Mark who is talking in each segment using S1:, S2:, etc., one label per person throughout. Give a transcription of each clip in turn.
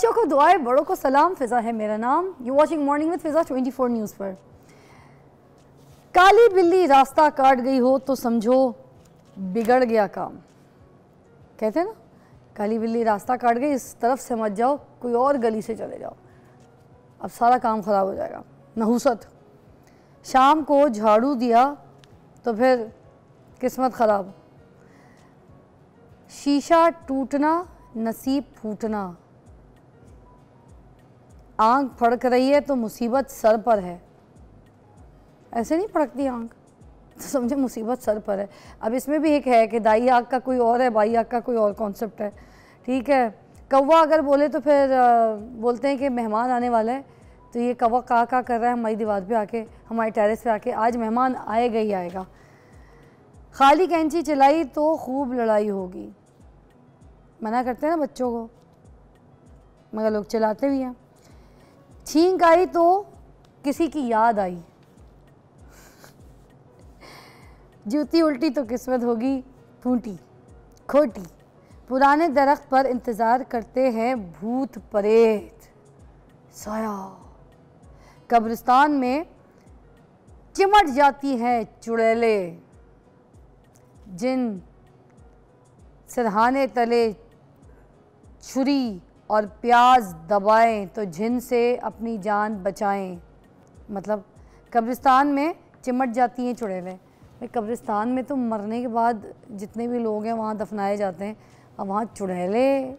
S1: बच्चों को दुआए बड़ों को सलाम फिज़ा है मेरा नाम you watching morning with Fiza 24 news पर काली बिल्ली रास्ता काट गई हो तो समझो बिगड़ गया काम कहते हैं ना काली बिल्ली रास्ता काट गई इस तरफ से मत जाओ कोई और गली से चले जाओ अब सारा काम ख़राब हो जाएगा नहुसत शाम को झाड़ू दिया तो फिर किस्मत ख़राब शीशा टूटना नसीब फूटना आंख फड़क रही है तो मुसीबत सर पर है ऐसे नहीं फड़कती आंख तो समझे मुसीबत सर पर है अब इसमें भी एक है कि दाई आग का कोई और है बाई आग का कोई और कॉन्सेप्ट है ठीक है कौवा अगर बोले तो फिर बोलते हैं कि मेहमान आने वाला है तो ये कौवा का का कर रहा है हमारी दीवार पे आके हमारे टेरेस पे आके आज मेहमान आएगा ही आएगा खाली कैंची चलाई तो खूब लड़ाई होगी मना करते हैं ना बच्चों को मगर लोग चलाते भी हैं छींक आई तो किसी की याद आई जूती उल्टी तो किस्मत होगी फूटी खोटी पुराने दरख्त पर इंतज़ार करते हैं भूत परेत साया कब्रिस्तान में चिमट जाती हैं चुड़ैले जिन सरहाने तले छुरी और प्याज दबाएं तो जिन से अपनी जान बचाएं मतलब कब्रिस्तान में चिमट जाती हैं चुड़ैलें भाई कब्रिस्तान में तो मरने के बाद जितने भी लोग हैं वहाँ दफनाए जाते हैं अब वहाँ चुड़ैलें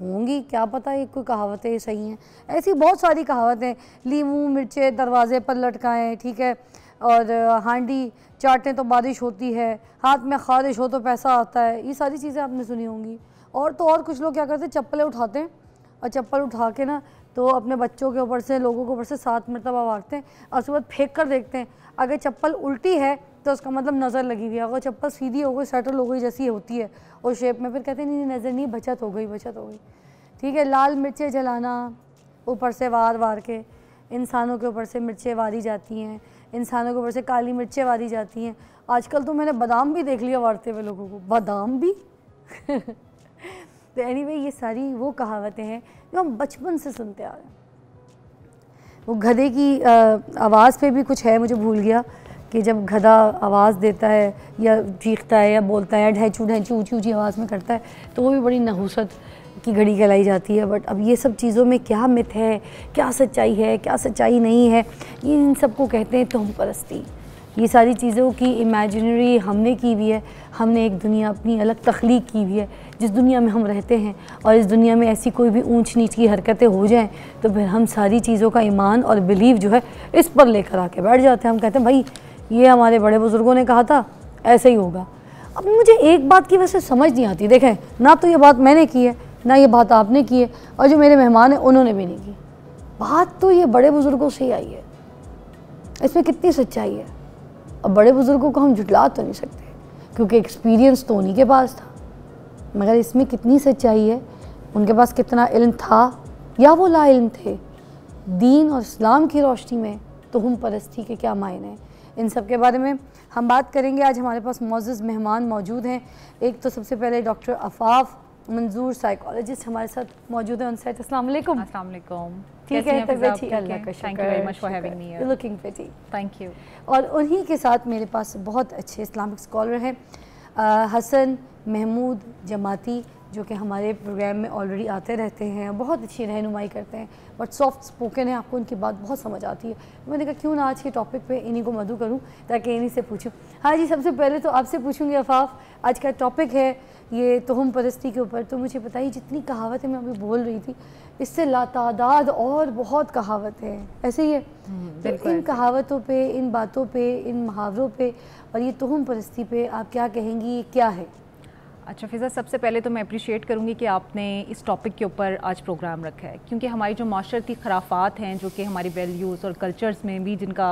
S1: होंगी क्या पता ये कोई कहावतें सही हैं ऐसी बहुत सारी कहावतें लीमू मिर्चे दरवाजे पर लटकाएं ठीक है और हांडी चाटें तो बारिश होती है हाथ में खारिश हो तो पैसा आता है ये सारी चीज़ें आपने सुनी होंगी और तो और कुछ लोग क्या करते हैं चप्पलें उठाते हैं और चप्पल उठा के ना तो अपने बच्चों के ऊपर से लोगों के ऊपर से सात मरतबा मारते हैं और उसके बाद फेंक कर देखते हैं अगर चप्पल उल्टी है तो उसका मतलब नज़र लगी हुई है अगर चप्पल सीधी हो गई सेटल हो गई जैसी होती है और शेप में फिर कहते हैं नहीं नज़र नहीं बचत हो गई बचत हो गई ठीक है लाल मिर्चें जलाना ऊपर से वार वार के इंसानों के ऊपर से मिर्चें वारी जाती हैं इंसानों के ऊपर से काली मिर्चें वारी जाती हैं आजकल तो मैंने बादाम भी देख लिया वारते हुए लोगों को बादाम भी तो एनी anyway, ये सारी वो कहावतें हैं जो हम बचपन से सुनते आ रहे हैं वो गधे की आवाज़ पे भी कुछ है मुझे भूल गया कि जब गधा आवाज़ देता है या चीखता है या बोलता है ढैचू ढैचू ऊँची ऊँची आवाज़ में करता है तो वो भी बड़ी नहूसत की घड़ी कहलाई जाती है बट अब ये सब चीज़ों में क्या मिथ है क्या सच्चाई है क्या सच्चाई नहीं है ये इन सबको कहते हैं हम परस्ती ये सारी चीज़ों की इमेजिनरी हमने की हुई है हमने एक दुनिया अपनी अलग तख्लीक की हुई है जिस दुनिया में हम रहते हैं और इस दुनिया में ऐसी कोई भी ऊंच नीच की हरकतें हो जाएं तो फिर हम सारी चीज़ों का ईमान और बिलीव जो है इस पर लेकर आके बैठ जाते हैं हम कहते हैं भाई ये हमारे बड़े बुज़ुर्गों ने कहा था ऐसे ही होगा अब मुझे एक बात की वैसे समझ नहीं आती देखें ना तो ये बात मैंने की है ना ये बात आपने की है और जो मेरे मेहमान हैं उन्होंने भी नहीं की बात तो ये बड़े बुज़ुर्गों से ही आई है इसमें कितनी सच्चाई है अब बड़े बुज़ुर्गों को हम जुटला तो नहीं सकते क्योंकि एक्सपीरियंस तो उन्हीं के पास था मगर इसमें कितनी सच्चाई है उनके पास कितना इल्म था या वो ला इल्म थे दीन और इस्लाम की रोशनी में तो हम परस्ती के क्या मायने हैं इन सब के बारे में हम बात करेंगे आज हमारे पास मोज़ मेहमान मौजूद हैं एक तो सबसे पहले डॉक्टर अफाफ़ मंजूर साइकोलॉजिस्ट हमारे साथ मौजूद हैं उनसे अस्सलाम वालेकुम अस्सलाम वालेकुम ठीक है वैसे ही अल्लाह का शुक्र thank you very much for having me here looking pretty thank you और उन्हीं के साथ मेरे पास बहुत अच्छे इस्लामिक स्कॉलर हैं हसन महमूद जमाती जो कि हमारे प्रोग्राम में ऑलरेडी आते रहते हैं बहुत अच्छी रहनुमाई करते हैं बट सॉफ्ट स्पोकन है आपको उनकी बात बहुत समझ आती है मैंने कहा क्यों ना आज के टॉपिक पे इन्हीं को मधु करूं ताकि इन्हीं से पूछूं हाँ जी सबसे पहले तो आपसे पूछूंगी अफाफ आज का टॉपिक है ये तोहम परस्ती के ऊपर तो मुझे बताइए जितनी कहावतें मैं अभी बोल रही थी इससे लातादाद और बहुत कहावत है ऐसे ही है हम्म, तो इन कहावतों पे इन बातों पे इन मुहावरों पे और ये तोहम परस्ती पे आप क्या कहेंगी ये क्या है
S2: अच्छा फिज़ा सबसे पहले तो मैं अप्रिशिएट करूँगी कि आपने इस टॉपिक के ऊपर आज प्रोग्राम रखा है क्योंकि हमारी जो माशरती खराफात हैं जो कि हमारी वैल्यूज़ और कल्चर्स में भी जिनका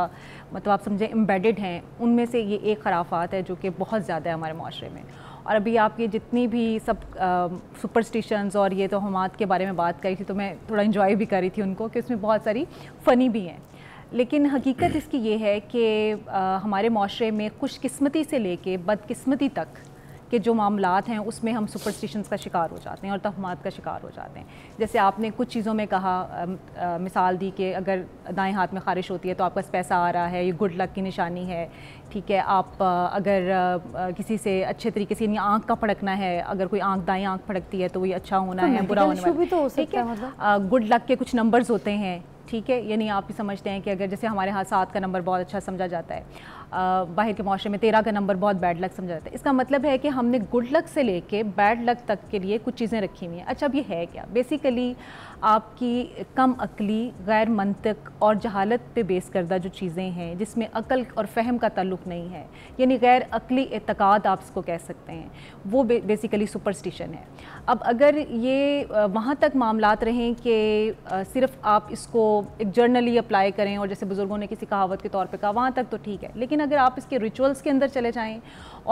S2: मतलब आप समझें एम्बेडेड हैं उनमें से ये एक खराफात है जो कि बहुत ज़्यादा है हमारे माशरे में और अभी ये जितनी भी सब सुपरस्टिशंस और ये तो हमात के बारे में बात करी थी तो मैं थोड़ा इन्जॉय भी करी थी उनको कि उसमें बहुत सारी फ़नी भी हैं लेकिन हकीकत इसकी ये है कि हमारे माशरे में खुशकस्मती से लेके बदकस्मती तक के जो मामला हैं उसमें हम सुपरस्टिशंस का शिकार हो जाते हैं और तहमात का शिकार हो जाते हैं जैसे आपने कुछ चीज़ों में कहा आ, आ, मिसाल दी कि अगर दाएं हाथ में खारिश होती है तो आपका पास पैसा आ रहा है ये गुड लक की निशानी है ठीक है आप अगर किसी से अच्छे तरीके से यानी आँख का फड़कना है अगर कोई आँख दाएँ आँख फड़कती है तो वही अच्छा होना तो है बुरा होना तो है ठीक है गुड लक मतलब। के कुछ नंबर्स होते हैं ठीक है यानी आप भी समझते हैं कि अगर जैसे हमारे यहाँ सात का नंबर बहुत अच्छा समझा जाता है बाहर के माशरे में तेरह का नंबर बहुत बैड लक समझा जाता है इसका मतलब है कि हमने गुड लक से लेके बैड लक तक के लिए कुछ चीज़ें रखी हुई हैं अच्छा अब ये है क्या बेसिकली आपकी कम अकली गैर मंतक और जहालत पे बेस करदा जो चीज़ें हैं जिसमें अकल और फहम का तल्लुक नहीं है यानी गैर अकली एतक़ाद आप इसको कह सकते हैं वो बे, बेसिकली सुपरस्टिशन है अब अगर ये वहाँ तक मामला रहें कि सिर्फ आप इसको एक जर्नली अप्लाई करें और जैसे बुज़ुर्गों ने किसी कहावत के तौर पर कहा वहाँ तक तो ठीक है लेकिन लेकिन अगर आप इसके रिचुअल्स के अंदर चले जाएँ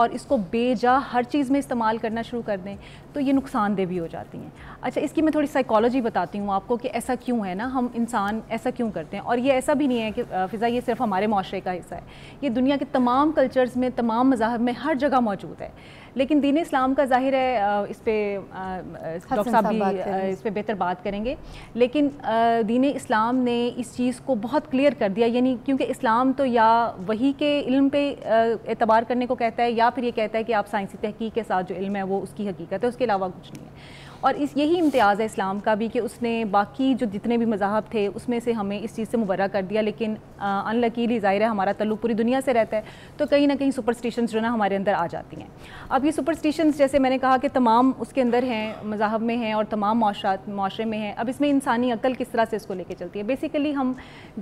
S2: और इसको बेजा हर चीज़ में इस्तेमाल करना शुरू कर दें तो ये नुकसानदेह भी हो जाती हैं अच्छा इसकी मैं थोड़ी साइकोलॉजी बताती हूँ आपको कि ऐसा क्यों है ना हम इंसान ऐसा क्यों करते हैं और ये ऐसा भी नहीं है कि फ़िज़ा ये सिर्फ हमारे माशरे का हिस्सा है ये दुनिया के तमाम कल्चर्स में तमाम मजाहब में हर जगह मौजूद है लेकिन दीन इस्लाम का जाहिर है इस पर डॉक्टर साहब भी इस पर बेहतर बात करेंगे लेकिन दीन इस्लाम ने इस चीज़ को बहुत क्लियर कर दिया यानी क्योंकि इस्लाम तो या वही के इल्म पे एतबार करने को कहता है या फिर ये कहता है कि आप साइंसी तहकीक के साथ जो इल्म है वो उसकी हकीकत है उसके अलावा कुछ नहीं है और इस यही इम्तियाज़ है इस्लाम का भी कि उसने बाकी जो जितने भी मजाहब थे उसमें से हमें इस चीज़ से मुबरा कर दिया लेकिन अनलकीली ज़ाहिर है हमारा तल्लु पूरी दुनिया से रहता है तो कहीं ना कहीं सुपरस्टिशंस जो ना हमारे अंदर आ जाती हैं अब ये सुपरस्टिशंस जैसे मैंने कहा कि तमाम उसके अंदर हैं मजाहब में हैं और तमाम माशरे में हैं अब इसमें इंसानी अकल किस तरह से इसको लेके चलती है बेसिकली हम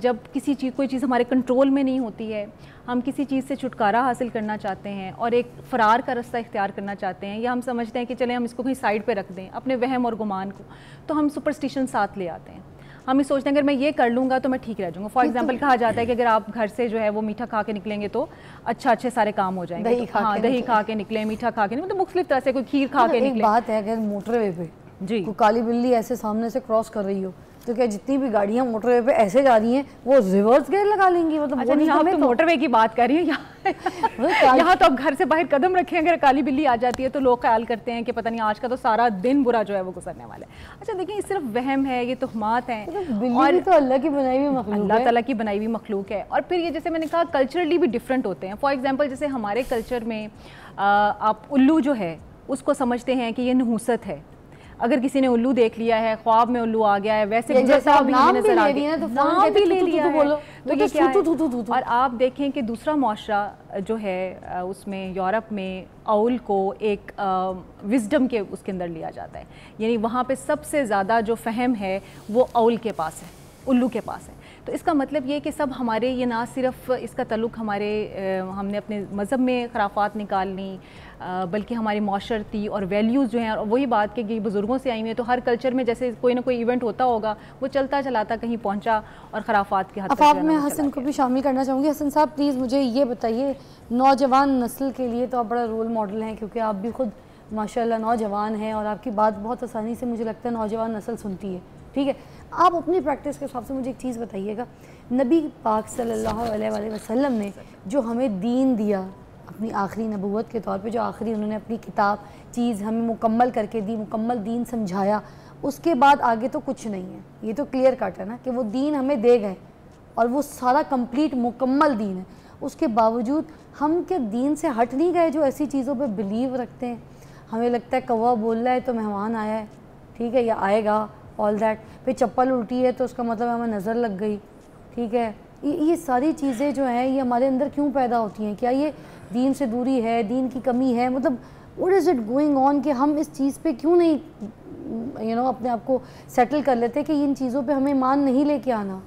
S2: जब किसी चीज़ कोई चीज़ हमारे कंट्रोल में नहीं होती है हम किसी चीज़ से छुटकारा हासिल करना चाहते हैं और एक फ़रार का रास्ता इख्तियार करना चाहते हैं या हम समझते हैं कि चलें हम इसको कहीं साइड पर रख दें अपने वहम और गुमान को तो हम सुपरस्टिशन साथ ले आते हैं हम ये सोचते हैं अगर मैं ये कर लूँगा तो मैं ठीक रह जाऊँगा फॉर एग्जाम्पल कहा जाता है कि अगर आप घर से जो है वो मीठा खा के निकलेंगे तो अच्छा अच्छे सारे काम हो जाएंगे दही तो, हाँ दही खा
S1: के निकले मीठा खा के
S2: मतलब मुख्तलिफ तरह से कोई खीर खा के निकले बात
S1: है अगर मोटरवे पे जी काली बिल्ली ऐसे सामने से क्रॉस कर रही हो तो क्या जितनी भी गाड़ियाँ मोटरवे पे ऐसे जा रही हैं वो रिवर्स गेयर लगा लेंगी मतलब अच्छा, नहीं आप तो, तो मोटरवे की बात कर रही है यहाँ
S2: मतलब यहाँ तो अब घर से बाहर कदम रखें अगर काली बिल्ली आ जाती है तो लोग ख्याल करते हैं कि पता नहीं आज का तो सारा दिन बुरा जो है वो गुजरने वाला है अच्छा देखिए ये सिर्फ वहम है ये तोहमात हैं तो और तो अल्लाह की बनाई हुई अल्लाह तला की बनाई हुई मखलूक है और फिर ये जैसे मैंने कहा कल्चरली भी डिफरेंट होते हैं फॉर एग्जाम्पल जैसे हमारे कल्चर में आप उल्लू जो है उसको समझते हैं कि ये नहूसत है अगर किसी ने उल्लू देख लिया है ख्वाब में उल्लू आ गया है वैसे तो और आप देखें कि दूसरा माशरा जो है उसमें यूरोप में अउल को एक विजडम के उसके अंदर लिया जाता है यानी वहाँ पर सबसे ज़्यादा जो फहम है वो अउल के पास है उल्लू के पास है तो इसका मतलब ये कि सब हमारे ये ना सिर्फ इसका तल्लुक हमारे हमने अपने मज़हब में खराफात निकालनी बल्कि हमारी माशरती और वैल्यूज़ जो हैं और वही बात कि बुज़ुर्गों से आई हुई है तो हर कल्चर में जैसे कोई ना कोई इवेंट होता होगा वो चलता चलाता कहीं पहुँचा और खराफात के अब आप मैं
S1: हसन को भी शामिल करना चाहूँगी हसन साहब प्लीज़ मुझे ये बताइए नौजवान नस्ल के लिए तो आप बड़ा रोल मॉडल हैं क्योंकि आप भी खुद माशा नौजवान हैं और आपकी बात बहुत आसानी से मुझे लगता है नौजवान नस्ल सुनती है ठीक है आप अपनी प्रैक्टिस के हिसाब से मुझे एक चीज़ बताइएगा नबी पाक सल्लल्लाहु अलैहि वसल्लम ने जो हमें दीन दिया अपनी आखिरी नबूत के तौर पे जो आखिरी उन्होंने अपनी किताब चीज़ हमें मुकम्मल करके दी मुकम्मल दीन समझाया उसके बाद आगे तो कुछ नहीं है ये तो क्लियर कट है ना कि वो दीन हमें दे गए और वो सारा कंप्लीट मुकम्मल दीन है उसके बावजूद हम क्या दीन से हट नहीं गए जो ऐसी चीज़ों पर बिलीव रखते हैं हमें लगता है कौवा बोल रहा है तो मेहमान आया है ठीक है या आएगा ऑल दैट फिर चप्पल उल्टी है तो उसका मतलब हमें नज़र लग गई ठीक है ये सारी चीज़ें जो हैं ये हमारे अंदर क्यों पैदा होती हैं क्या ये दीन से दूरी है दीन की कमी है मतलब what is it going on कि हम इस चीज़ पे क्यों नहीं यू you नो know, अपने आप को सेटल कर लेते कि इन चीज़ों पे हमें मान नहीं लेके आना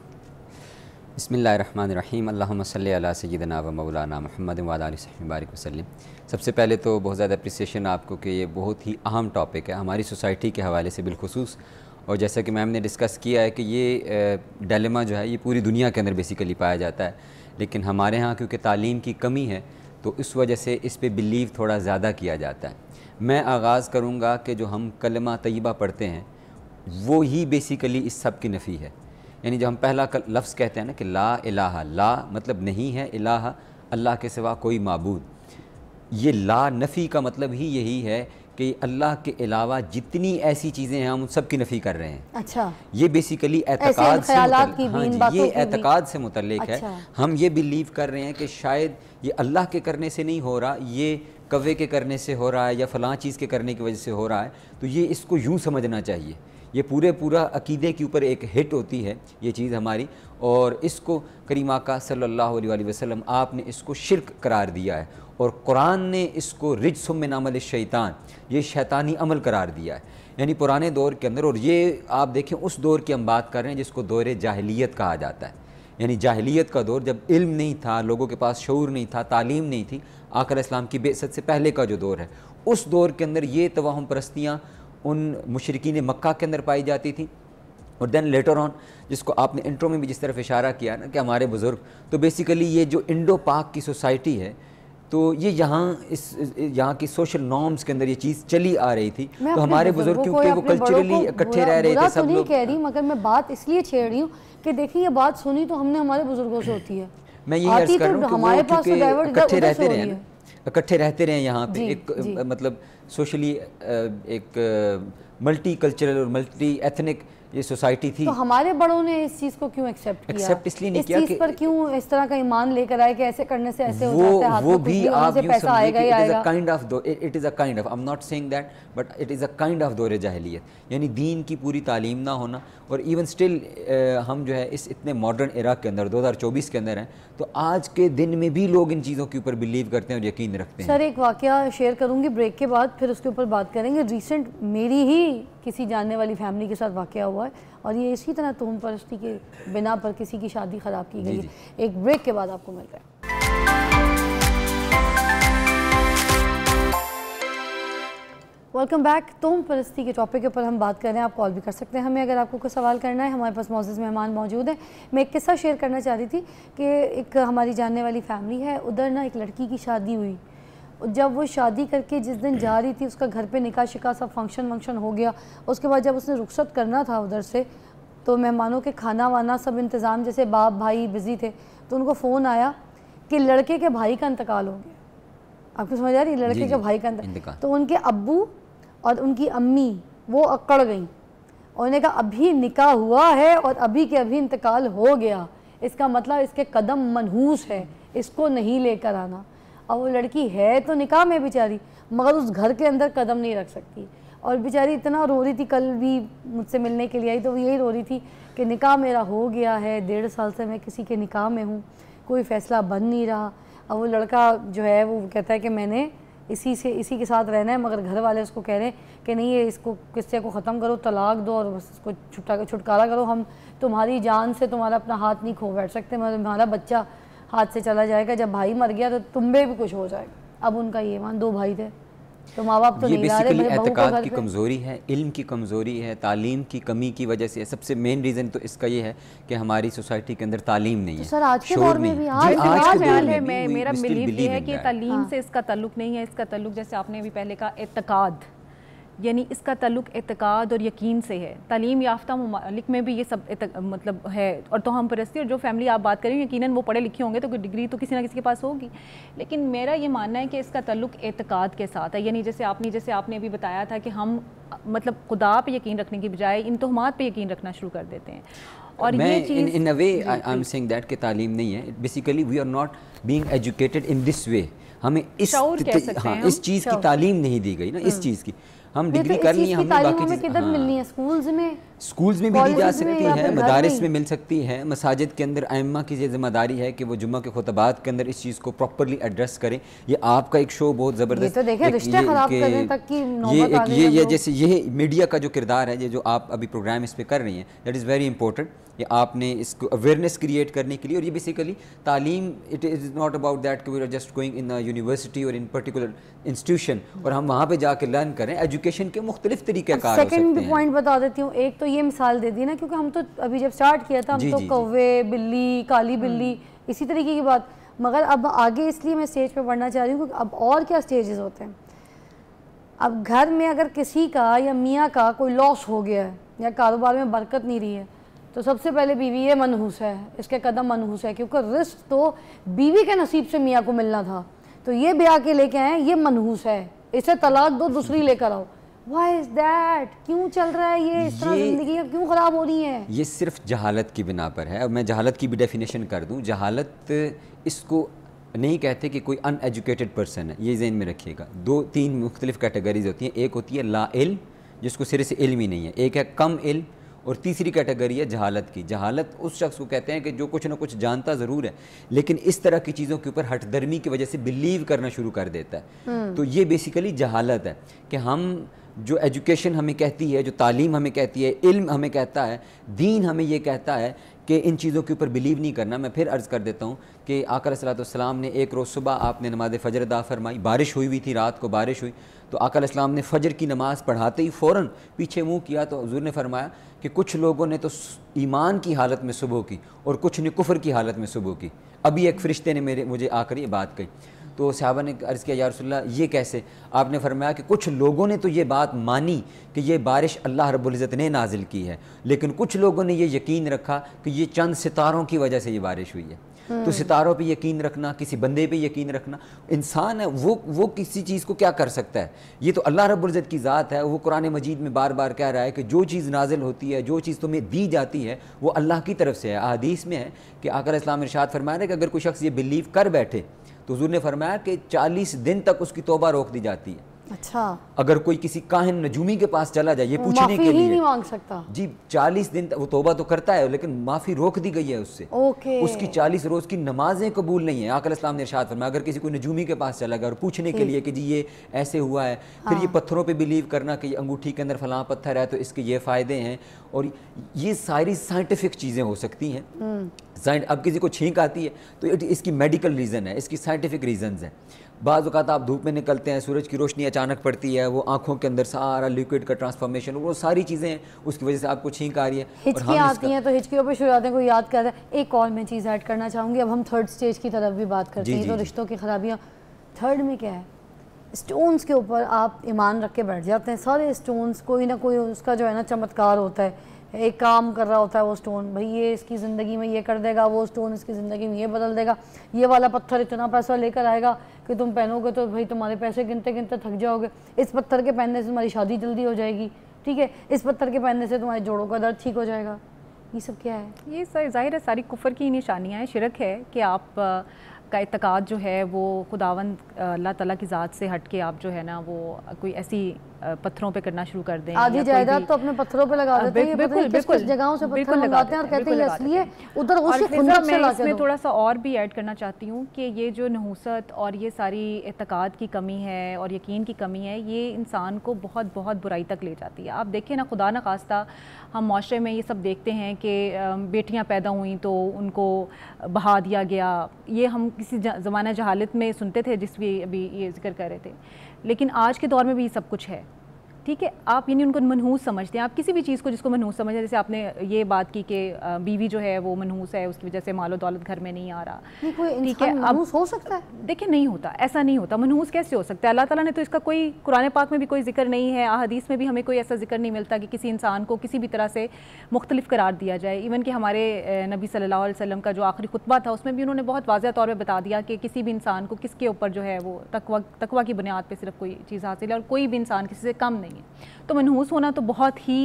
S3: बसमीम अल्लाम सैदना व मौलाना महमद वालबारक वसलम सबसे पहले तो बहुत ज़्यादा अप्रिसिएशन आपको कि ये बहुत ही अहम टॉपिक है हमारी सोसाइटी के हवाले से बिलखसूस और जैसा कि मैम ने डिस्कस किया है कि ये डेलेमा जो है ये पूरी दुनिया के अंदर बेसिकली पाया जाता है लेकिन हमारे यहाँ क्योंकि तालीम की कमी है तो इस वजह से इस पर बिलीव थोड़ा ज़्यादा किया जाता है मैं आगाज़ करूँगा कि जो हम कलमा तयबा पढ़ते हैं वो ही बेसिकली इस सब की नफ़ी है यानी जो हम पहला लफ्ज़ कहते हैं ना कि ला इलाहा ला मतलब नहीं है इलाहा अल्लाह के सिवा कोई मबूद ये ला नफ़ी का मतलब ही यही है कि अल्लाह के अलावा जितनी ऐसी चीज़ें हैं हम उन सब की नफ़ी कर रहे हैं अच्छा ये बेसिकली एतकाद से हाँ जी ये एतकाद से मुतल अच्छा। है हम ये बिलीव कर रहे हैं कि शायद ये अल्लाह के करने से नहीं हो रहा ये कवे के करने से हो रहा है या फ़लाँ चीज़ के करने की वजह से हो रहा है तो ये इसको यूँ समझना चाहिए ये पूरे पूरा अकीदे के ऊपर एक हिट होती है ये चीज़ हमारी और इसको करीमा का सल्ला वसलम आपने इसको शिरक करार दिया है और कुरान ने इसको रिज सुम नामल शैतान ये शैतानी अमल करार दिया है यानी पुराने दौर के अंदर और ये आप देखें उस दौर की हम बात कर रहे हैं जिसको दौर जाहलीत कहा जाता है यानी जाहलीत का दौर जब इल्म नहीं था लोगों के पास शूर नहीं था तालीम नहीं थी आकर इस्लाम की बेसत से पहले का जो दौर है उस दौर के अंदर ये तवाहम परस्तियाँ उन मशरकिन मक्का के अंदर पाई जाती थी और दैन लेटर ऑन जिसको आपने इंट्रो में भी जिस तरफ इशारा किया ना कि हमारे बुज़ुर्ग तो बेसिकली ये जो इंडो पाक की सोसाइटी है तो ये यहाँ इस यहाँ की सोशल नॉर्म्स के अंदर ये चीज़ चली आ रही थी तो हमारे बुजुर्ग क्योंकि वो कल्चरली इकट्ठे रह रहे थे सब तो लोग कह
S1: रही मगर मैं बात इसलिए छेड़ रही हूँ कि देखिए ये बात सुनी तो हमने हमारे बुजुर्गों से होती है मैं ये अर्ज कर तो रहा हूँ तो इकट्ठे रहते रहे
S3: इकट्ठे रहते रहे यहाँ पे एक मतलब सोशली एक मल्टी कल्चरल और मल्टी एथनिक ये सोसाइटी थी तो
S1: हमारे बड़ों ने इस चीज़ को क्यों एक्सेप्ट किया एक्सेप्ट इसलिए नहीं इस किया कि इस पर क्यों इस तरह का ईमान लेकर आए कि ऐसे करने से ऐसे वो, हो जाता है हाथ वो भी आप पैसा आएगा ही आएगा
S3: kind of though it is a kind of I am not saying that but it is a kind of दौरे जाहिलियत यानी दीन की पूरी तालीम ना होना और इवन स्टिल हम जो है इस इतने मॉडर्न इराक के अंदर 2024 के अंदर हैं तो आज के दिन में भी लोग इन चीज़ों के ऊपर बिलीव करते हैं और यकीन रखते हैं सर
S1: एक वाक्य शेयर करूंगी ब्रेक के बाद फिर उसके ऊपर बात करेंगे रिसेंट मेरी ही किसी जानने वाली फैमिली के साथ वाक़ हुआ है और ये इसी तरह तुम परस्ती के बिना पर किसी की शादी ख़राब की गई है एक ब्रेक के बाद आपको मिल रहा है वेलकम बैक तुम परस्ती के टॉपिक के ऊपर हम बात कर रहे हैं आप कॉल भी कर सकते हैं हमें अगर आपको कोई सवाल करना है हमारे पास मौजूद मेहमान मौजूद हैं मैं एक किस्सा शेयर करना चाह रही थी कि एक हमारी जानने वाली फैमिली है उधर ना एक लड़की की शादी हुई जब वो शादी करके जिस दिन जा रही थी उसका घर पे निका शिका सब फंक्शन वंक्शन हो गया उसके बाद जब उसने रुख्सत करना था उधर से तो मेहमानों के खाना वाना सब इंतज़ाम जैसे बाप भाई बिज़ी थे तो उनको फ़ोन आया कि लड़के के भाई का इंतकाल हो गया आपको समझ आ रही लड़के के भाई का इंतकाल तो उनके अबू और उनकी अम्मी वो अकड़ गई उन्होंने कहा अभी निकाह हुआ है और अभी के अभी इंतकाल हो गया इसका मतलब इसके कदम मनहूस है इसको नहीं लेकर आना और वो लड़की है तो निकाह में बेचारी मगर उस घर के अंदर कदम नहीं रख सकती और बेचारी इतना रो रही थी कल भी मुझसे मिलने के लिए आई तो वो यही रो रही थी कि निकाह मेरा हो गया है डेढ़ साल से मैं किसी के निकाह में हूँ कोई फ़ैसला बन नहीं रहा अब वो लड़का जो है वो कहता है कि मैंने इसी से इसी के साथ रहना है मगर घर वाले उसको कह रहे हैं कि नहीं ये इसको किस्से को ख़त्म करो तलाक दो और बस इसको छुटा छुटकारा करो हम तुम्हारी जान से तुम्हारा अपना हाथ नहीं खो बैठ सकते मगर तुम्हारा बच्चा हाथ से चला जाएगा जब भाई मर गया तो तुम पे भी कुछ हो जाएगा अब उनका ये मान दो भाई थे तो माँ बाप तो एतकाद की कमज़ोरी
S3: है इल्म की कमज़ोरी है तालीम की कमी की वजह से सबसे मेन रीज़न तो इसका ये है कि हमारी सोसाइटी के अंदर तालीम नहीं तो है सर आज के दौर में भी आज आज है मेरा बिलीव ये है कि
S2: तालीम हाँ। से इसका तल्लुक नहीं है इसका तल्लुक जैसे आपने भी पहले कहा एतकाद यानी इसका तल्लुक एतक़ाद और यकीन से है तालीम याफ्ता ममालिक में भी ये सब मतलब है और तो हम परस्ती और जो फैमिली आप बात करें यकीन वो पढ़े लिखे होंगे तो डिग्री तो किसी ना किसी के पास होगी लेकिन मेरा ये मानना है कि इसका तल्लुक एतक़ाद के साथ है यानी जैसे आपने जैसे आपने अभी बताया था कि हम मतलब खुदा पर यकीन रखने की बजाय इन तहमात पे यकीन रखना शुरू कर देते हैं और मैं in a way
S3: I am saying that कि तालीम नहीं है basically we are not being educated in this way हमें इस हाँ इस चीज़ की तालीम नहीं दी गई ना इस हम्म। चीज़ की हम डिग्री तो कर लिए हमें बाकी किधर हाँ।
S1: मिलनी है स्कूल्स में स्कूल्स
S3: में भी दी जा सकती है मदारस में मिल सकती है मसाजिद के अंदर अम्मा की ये जिम्मेदारी है कि वो जुम्मे के खुतबात के अंदर इस चीज़ को प्रॉपरली एड्रेस करें ये आपका एक शो बहुत ज़बरदस्त तो ये, ये, ये एक ये ये जैसे ये मीडिया का जो किरदार है ये जो आप अभी प्रोग्राम इस पर कर रही हैं दैट इज़ वेरी इंपॉर्टेंट ये आपने इसको अवेयरनेस क्रिएट करने के लिए और ये बेसिकली तालीम it is not about that कि we are just going in university और इन पर्टिकुलर इंस्टीट्यूशन और हम वहाँ पे जाके लर्न करें एजुकेशन के मुख्तलिफ का सेकंड
S1: पॉइंट बता देती हूँ एक तो तो ये मिसाल दे दी ना क्योंकि हम तो अभी जब स्टार्ट किया था हम जी, तो कौवे बिल्ली काली हम्म। बिल्ली इसी तरीके की बात मगर अब आगे इसलिए मैं स्टेज पर बढ़ना चाह रही हूँ क्योंकि अब और क्या स्टेजेस होते हैं अब घर में अगर किसी का या मियाँ का कोई लॉस हो गया है या कारोबार में बरकत नहीं रही है तो सबसे पहले बीवी ये मनहूस है इसके कदम मनहूस है क्योंकि रिस्क तो बीवी के नसीब से मियाँ को मिलना था तो ये ब्याह के लेके आए ये मनहूस है इसे तलाक दो दूसरी लेकर आओ Why is that? क्यों चल रहा है ये इस तरह जिंदगी क्यों ख़राब हो रही है
S3: ये सिर्फ जहालत की बिना पर है और मैं जहालत की भी डेफिनेशन कर दूँ जहालत इसको नहीं कहते कि कोई अनएजुकेटेड पर्सन है ये जहन में रखिएगा दो तीन मुख्तलिफ कैटेगरीज होती हैं एक होती है ला इल जिसको सिरे से इल्म ही नहीं है एक है कम इल और तीसरी कैटेगरी है जहालत की जहालत उस शख्स को कहते हैं कि जो कुछ ना कुछ जानता ज़रूर है लेकिन इस तरह की चीज़ों के ऊपर हटदर्मी की वजह से बिलीव करना शुरू कर देता है हम्म। तो ये बेसिकली जहालत है कि हम जो एजुकेशन हमें कहती है जो तालीम हमें कहती है इल्म हमें कहता है दीन हमें ये कहता है कि इन चीज़ों के ऊपर बिलीव नहीं करना मैं फिर अर्ज़ कर देता हूँ कि आकर सलाम ने एक रोज़ सुबह आपने नमाज फ़जर अदा फरमाई बारिश हुई हुई थी रात को बारिश हुई तो आकर इस्लाम ने फ़जर की नमाज़ पढ़ाते ही फ़ौर पीछे मुँह किया तो हजूर ने फरमाया कि कुछ लोगों ने तो ईमान की हालत में सुबह की और कुछ ने कुफर की हालत में सुबह की अभी एक फ़रिश्ते ने मेरे मुझे आकर ये बात कही तो साहबा ने अर्ज़ किया या ये कैसे आपने फरमाया कि कुछ लोगों ने तो ये बात मानी कि ये बारिश अल्लाह रब्ज़त ने नाजिल की है लेकिन कुछ लोगों ने ये यकीन रखा कि ये चंद सितारों की वजह से ये बारिश हुई है
S4: तो हम्म। सितारों
S3: पे यकीन रखना किसी बंदे पे यकीन रखना इंसान है वो वो किसी चीज़ को क्या कर सकता है ये तो अल्लाह रब्ज़त की ज़ात है वो कुरान मजीद में बार बार कह रहा है कि जो चीज़ नाजिल होती है जो चीज़ तुम्हें दी जाती है वो अल्लाह की तरफ से है अदीस में है कि आकर इस्लाम इरशाद फरमाया है कि अगर कोई शख्स ये बिलीव कर बैठे तो हजूर ने फरमाया कि चालीस दिन तक उसकी तोबा रोक दी जाती है अच्छा अगर कोई किसी काहिन नजूमी के पास चला जाए ये पूछने के लिए नहीं
S1: मांग सकता
S3: जी चालीस दिन वो तोबा तो करता है लेकिन माफी रोक दी गई है उससे
S1: ओके
S4: उसकी
S3: चालीस रोज की नमाजें कबूल नहीं है आकल इस्लाम ने इरशाद फरमाया अगर किसी को नजूमी के पास चला गया और पूछने के लिए कि जी ये ऐसे हुआ है हाँ। फिर ये हाँ। पत्थरों पर बिलीव करना कि अंगूठी के अंदर फलां पत्थर है तो इसके ये फ़ायदे हैं और ये सारी साइंटिफिक चीज़ें हो सकती हैं हम्म। अब किसी को छींक आती है तो इसकी मेडिकल रीज़न है इसकी साइंटिफिक रीज़न है बाज़ात आप धूप में निकलते हैं सूरज की रोशनी अचानक पड़ती है वो आंखों के अंदर सारा लिक्विड का ट्रांसफॉर्मेशन वो सारी चीज़ें हैं उसकी वजह से आपको छींक आ रही है हिचकी आती
S1: हैं तो हिचकियों पर हैं कोई याद कर रहा है एक और मैं चीज़ ऐड करना चाहूँगी अब हम थर्ड स्टेज की तरफ भी बात करते हैं तो रिश्तों की खराबियाँ थर्ड में क्या है स्टोन्स के ऊपर आप ईमान रख के बैठ जाते हैं सारे स्टोन्स कोई ना कोई उसका जो है ना चमत्कार होता है एक काम कर रहा होता है वो स्टोन भाई ये इसकी ज़िंदगी में ये कर देगा वो स्टोन इसकी ज़िंदगी में ये बदल देगा ये वाला पत्थर इतना पैसा लेकर आएगा कि तुम पहनोगे तो भाई तुम्हारे पैसे गिनते गिनते थक जाओगे इस पत्थर के पहनने से तुम्हारी शादी जल्दी हो जाएगी ठीक है इस पत्थर के पहनने से तुम्हारे जोड़ों का दर्द ठीक हो जाएगा ये सब क्या है ये सर जाहिर है सारी
S2: कुफर की निशानियाँ हैं शिरक है कि आप का इतकाद जो है वो खुदावन अल्लाह ताला की ज़ात से हट के आप जो है ना वो कोई ऐसी पत्थरों पे करना शुरू कर दें आधी जायदाद तो
S1: अपने पत्थरों पे लगा देते हैं बिल्कुल बिल्कुल जगहों से पत्थर लगाते हैं और कहते हैं इसलिए उधर उसी खुंदक से लाते
S2: थोड़ा सा और भी ऐड करना चाहती हूँ कि ये जो नहूसत और ये सारी इतकाद की कमी है और यकीन की कमी है ये इंसान को बहुत बहुत बुराई तक ले जाती है आप देखिए ना खुदा न खास्ता हम माशरे में ये सब देखते हैं कि बेटियां पैदा हुई तो उनको बहा दिया गया ये हम किसी ज़माना जहालत में सुनते थे जिस भी अभी ये जिक्र कर रहे थे लेकिन आज के दौर में भी ये सब कुछ है ठीक है आप यानी उनको मनहूस समझते हैं आप किसी भी चीज़ को जिसको मनहूस समझ जैसे आपने ये बात की कि बीवी जो है वो मनहूस है उसकी वजह से मालो दौलत घर में नहीं आ रहा
S1: ठीक है अब
S2: हो सकता है देखिए नहीं होता ऐसा नहीं होता मनहूस कैसे हो सकता है अल्लाह ताला ने तो इसका कोई कुरान पाक में भी कोई जिक्र नहीं है अदीस में भी हमें कोई ऐसा जिक्र नहीं मिलता कि किसी इंसान को किसी भी तरह से मुख्तलिफ करार दिया जाए इवन कि हमारे नबी सल्ला वसलम का जो आखिरी खुतबा था उसमें भी उन्होंने बहुत वाजह तौर पर बता दिया कि किसी भी इंसान को किसके ऊपर जो है वो तकवा तकवा की बुनियाद पर सिर्फ कोई चीज़ हासिल है और कोई भी इंसान किसी से कम नहीं है तो मनहूस होना तो बहुत ही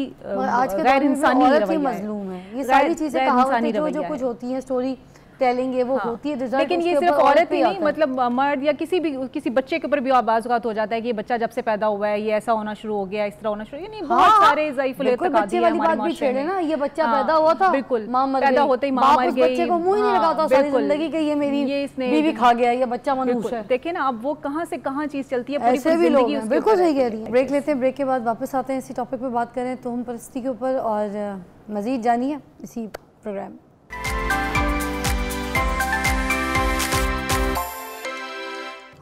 S2: आज के गैर इंसानी मजलूम है ये सारी चीज़ें जो कुछ होती
S1: है स्टोरी टेलिंग ये वो हाँ। होती है रिजल्ट लेकिन ये सिर्फ औरत ही नहीं
S2: मतलब मर्द या किसी भी किसी बच्चे के ऊपर भी आवाज बाजुकात हो जाता है कि ये बच्चा जब से पैदा हुआ है ये ऐसा होना शुरू हो गया इस तरह होना शुरू यानी हाँ, बहुत हाँ। सारे बच्चे वाली बात भी छेड़े ना ये
S1: बच्चा हाँ, पैदा हुआ था बिल्कुल माँ मर पैदा होते ही माँ मर गई बच्चे को मुंह नहीं लगाता सारी जिंदगी के ये मेरी ये इसने बीवी खा गया ये बच्चा मनुष्य है देखिए ना अब वो
S2: कहाँ से कहाँ चीज चलती है ऐसे भी लोग बिल्कुल सही कह
S1: रही है ब्रेक लेते हैं ब्रेक के बाद वापस आते हैं इसी टॉपिक पे बात करें तो हम परिस्थिति के ऊपर और मज़ीद जानिए इसी प्रोग्राम में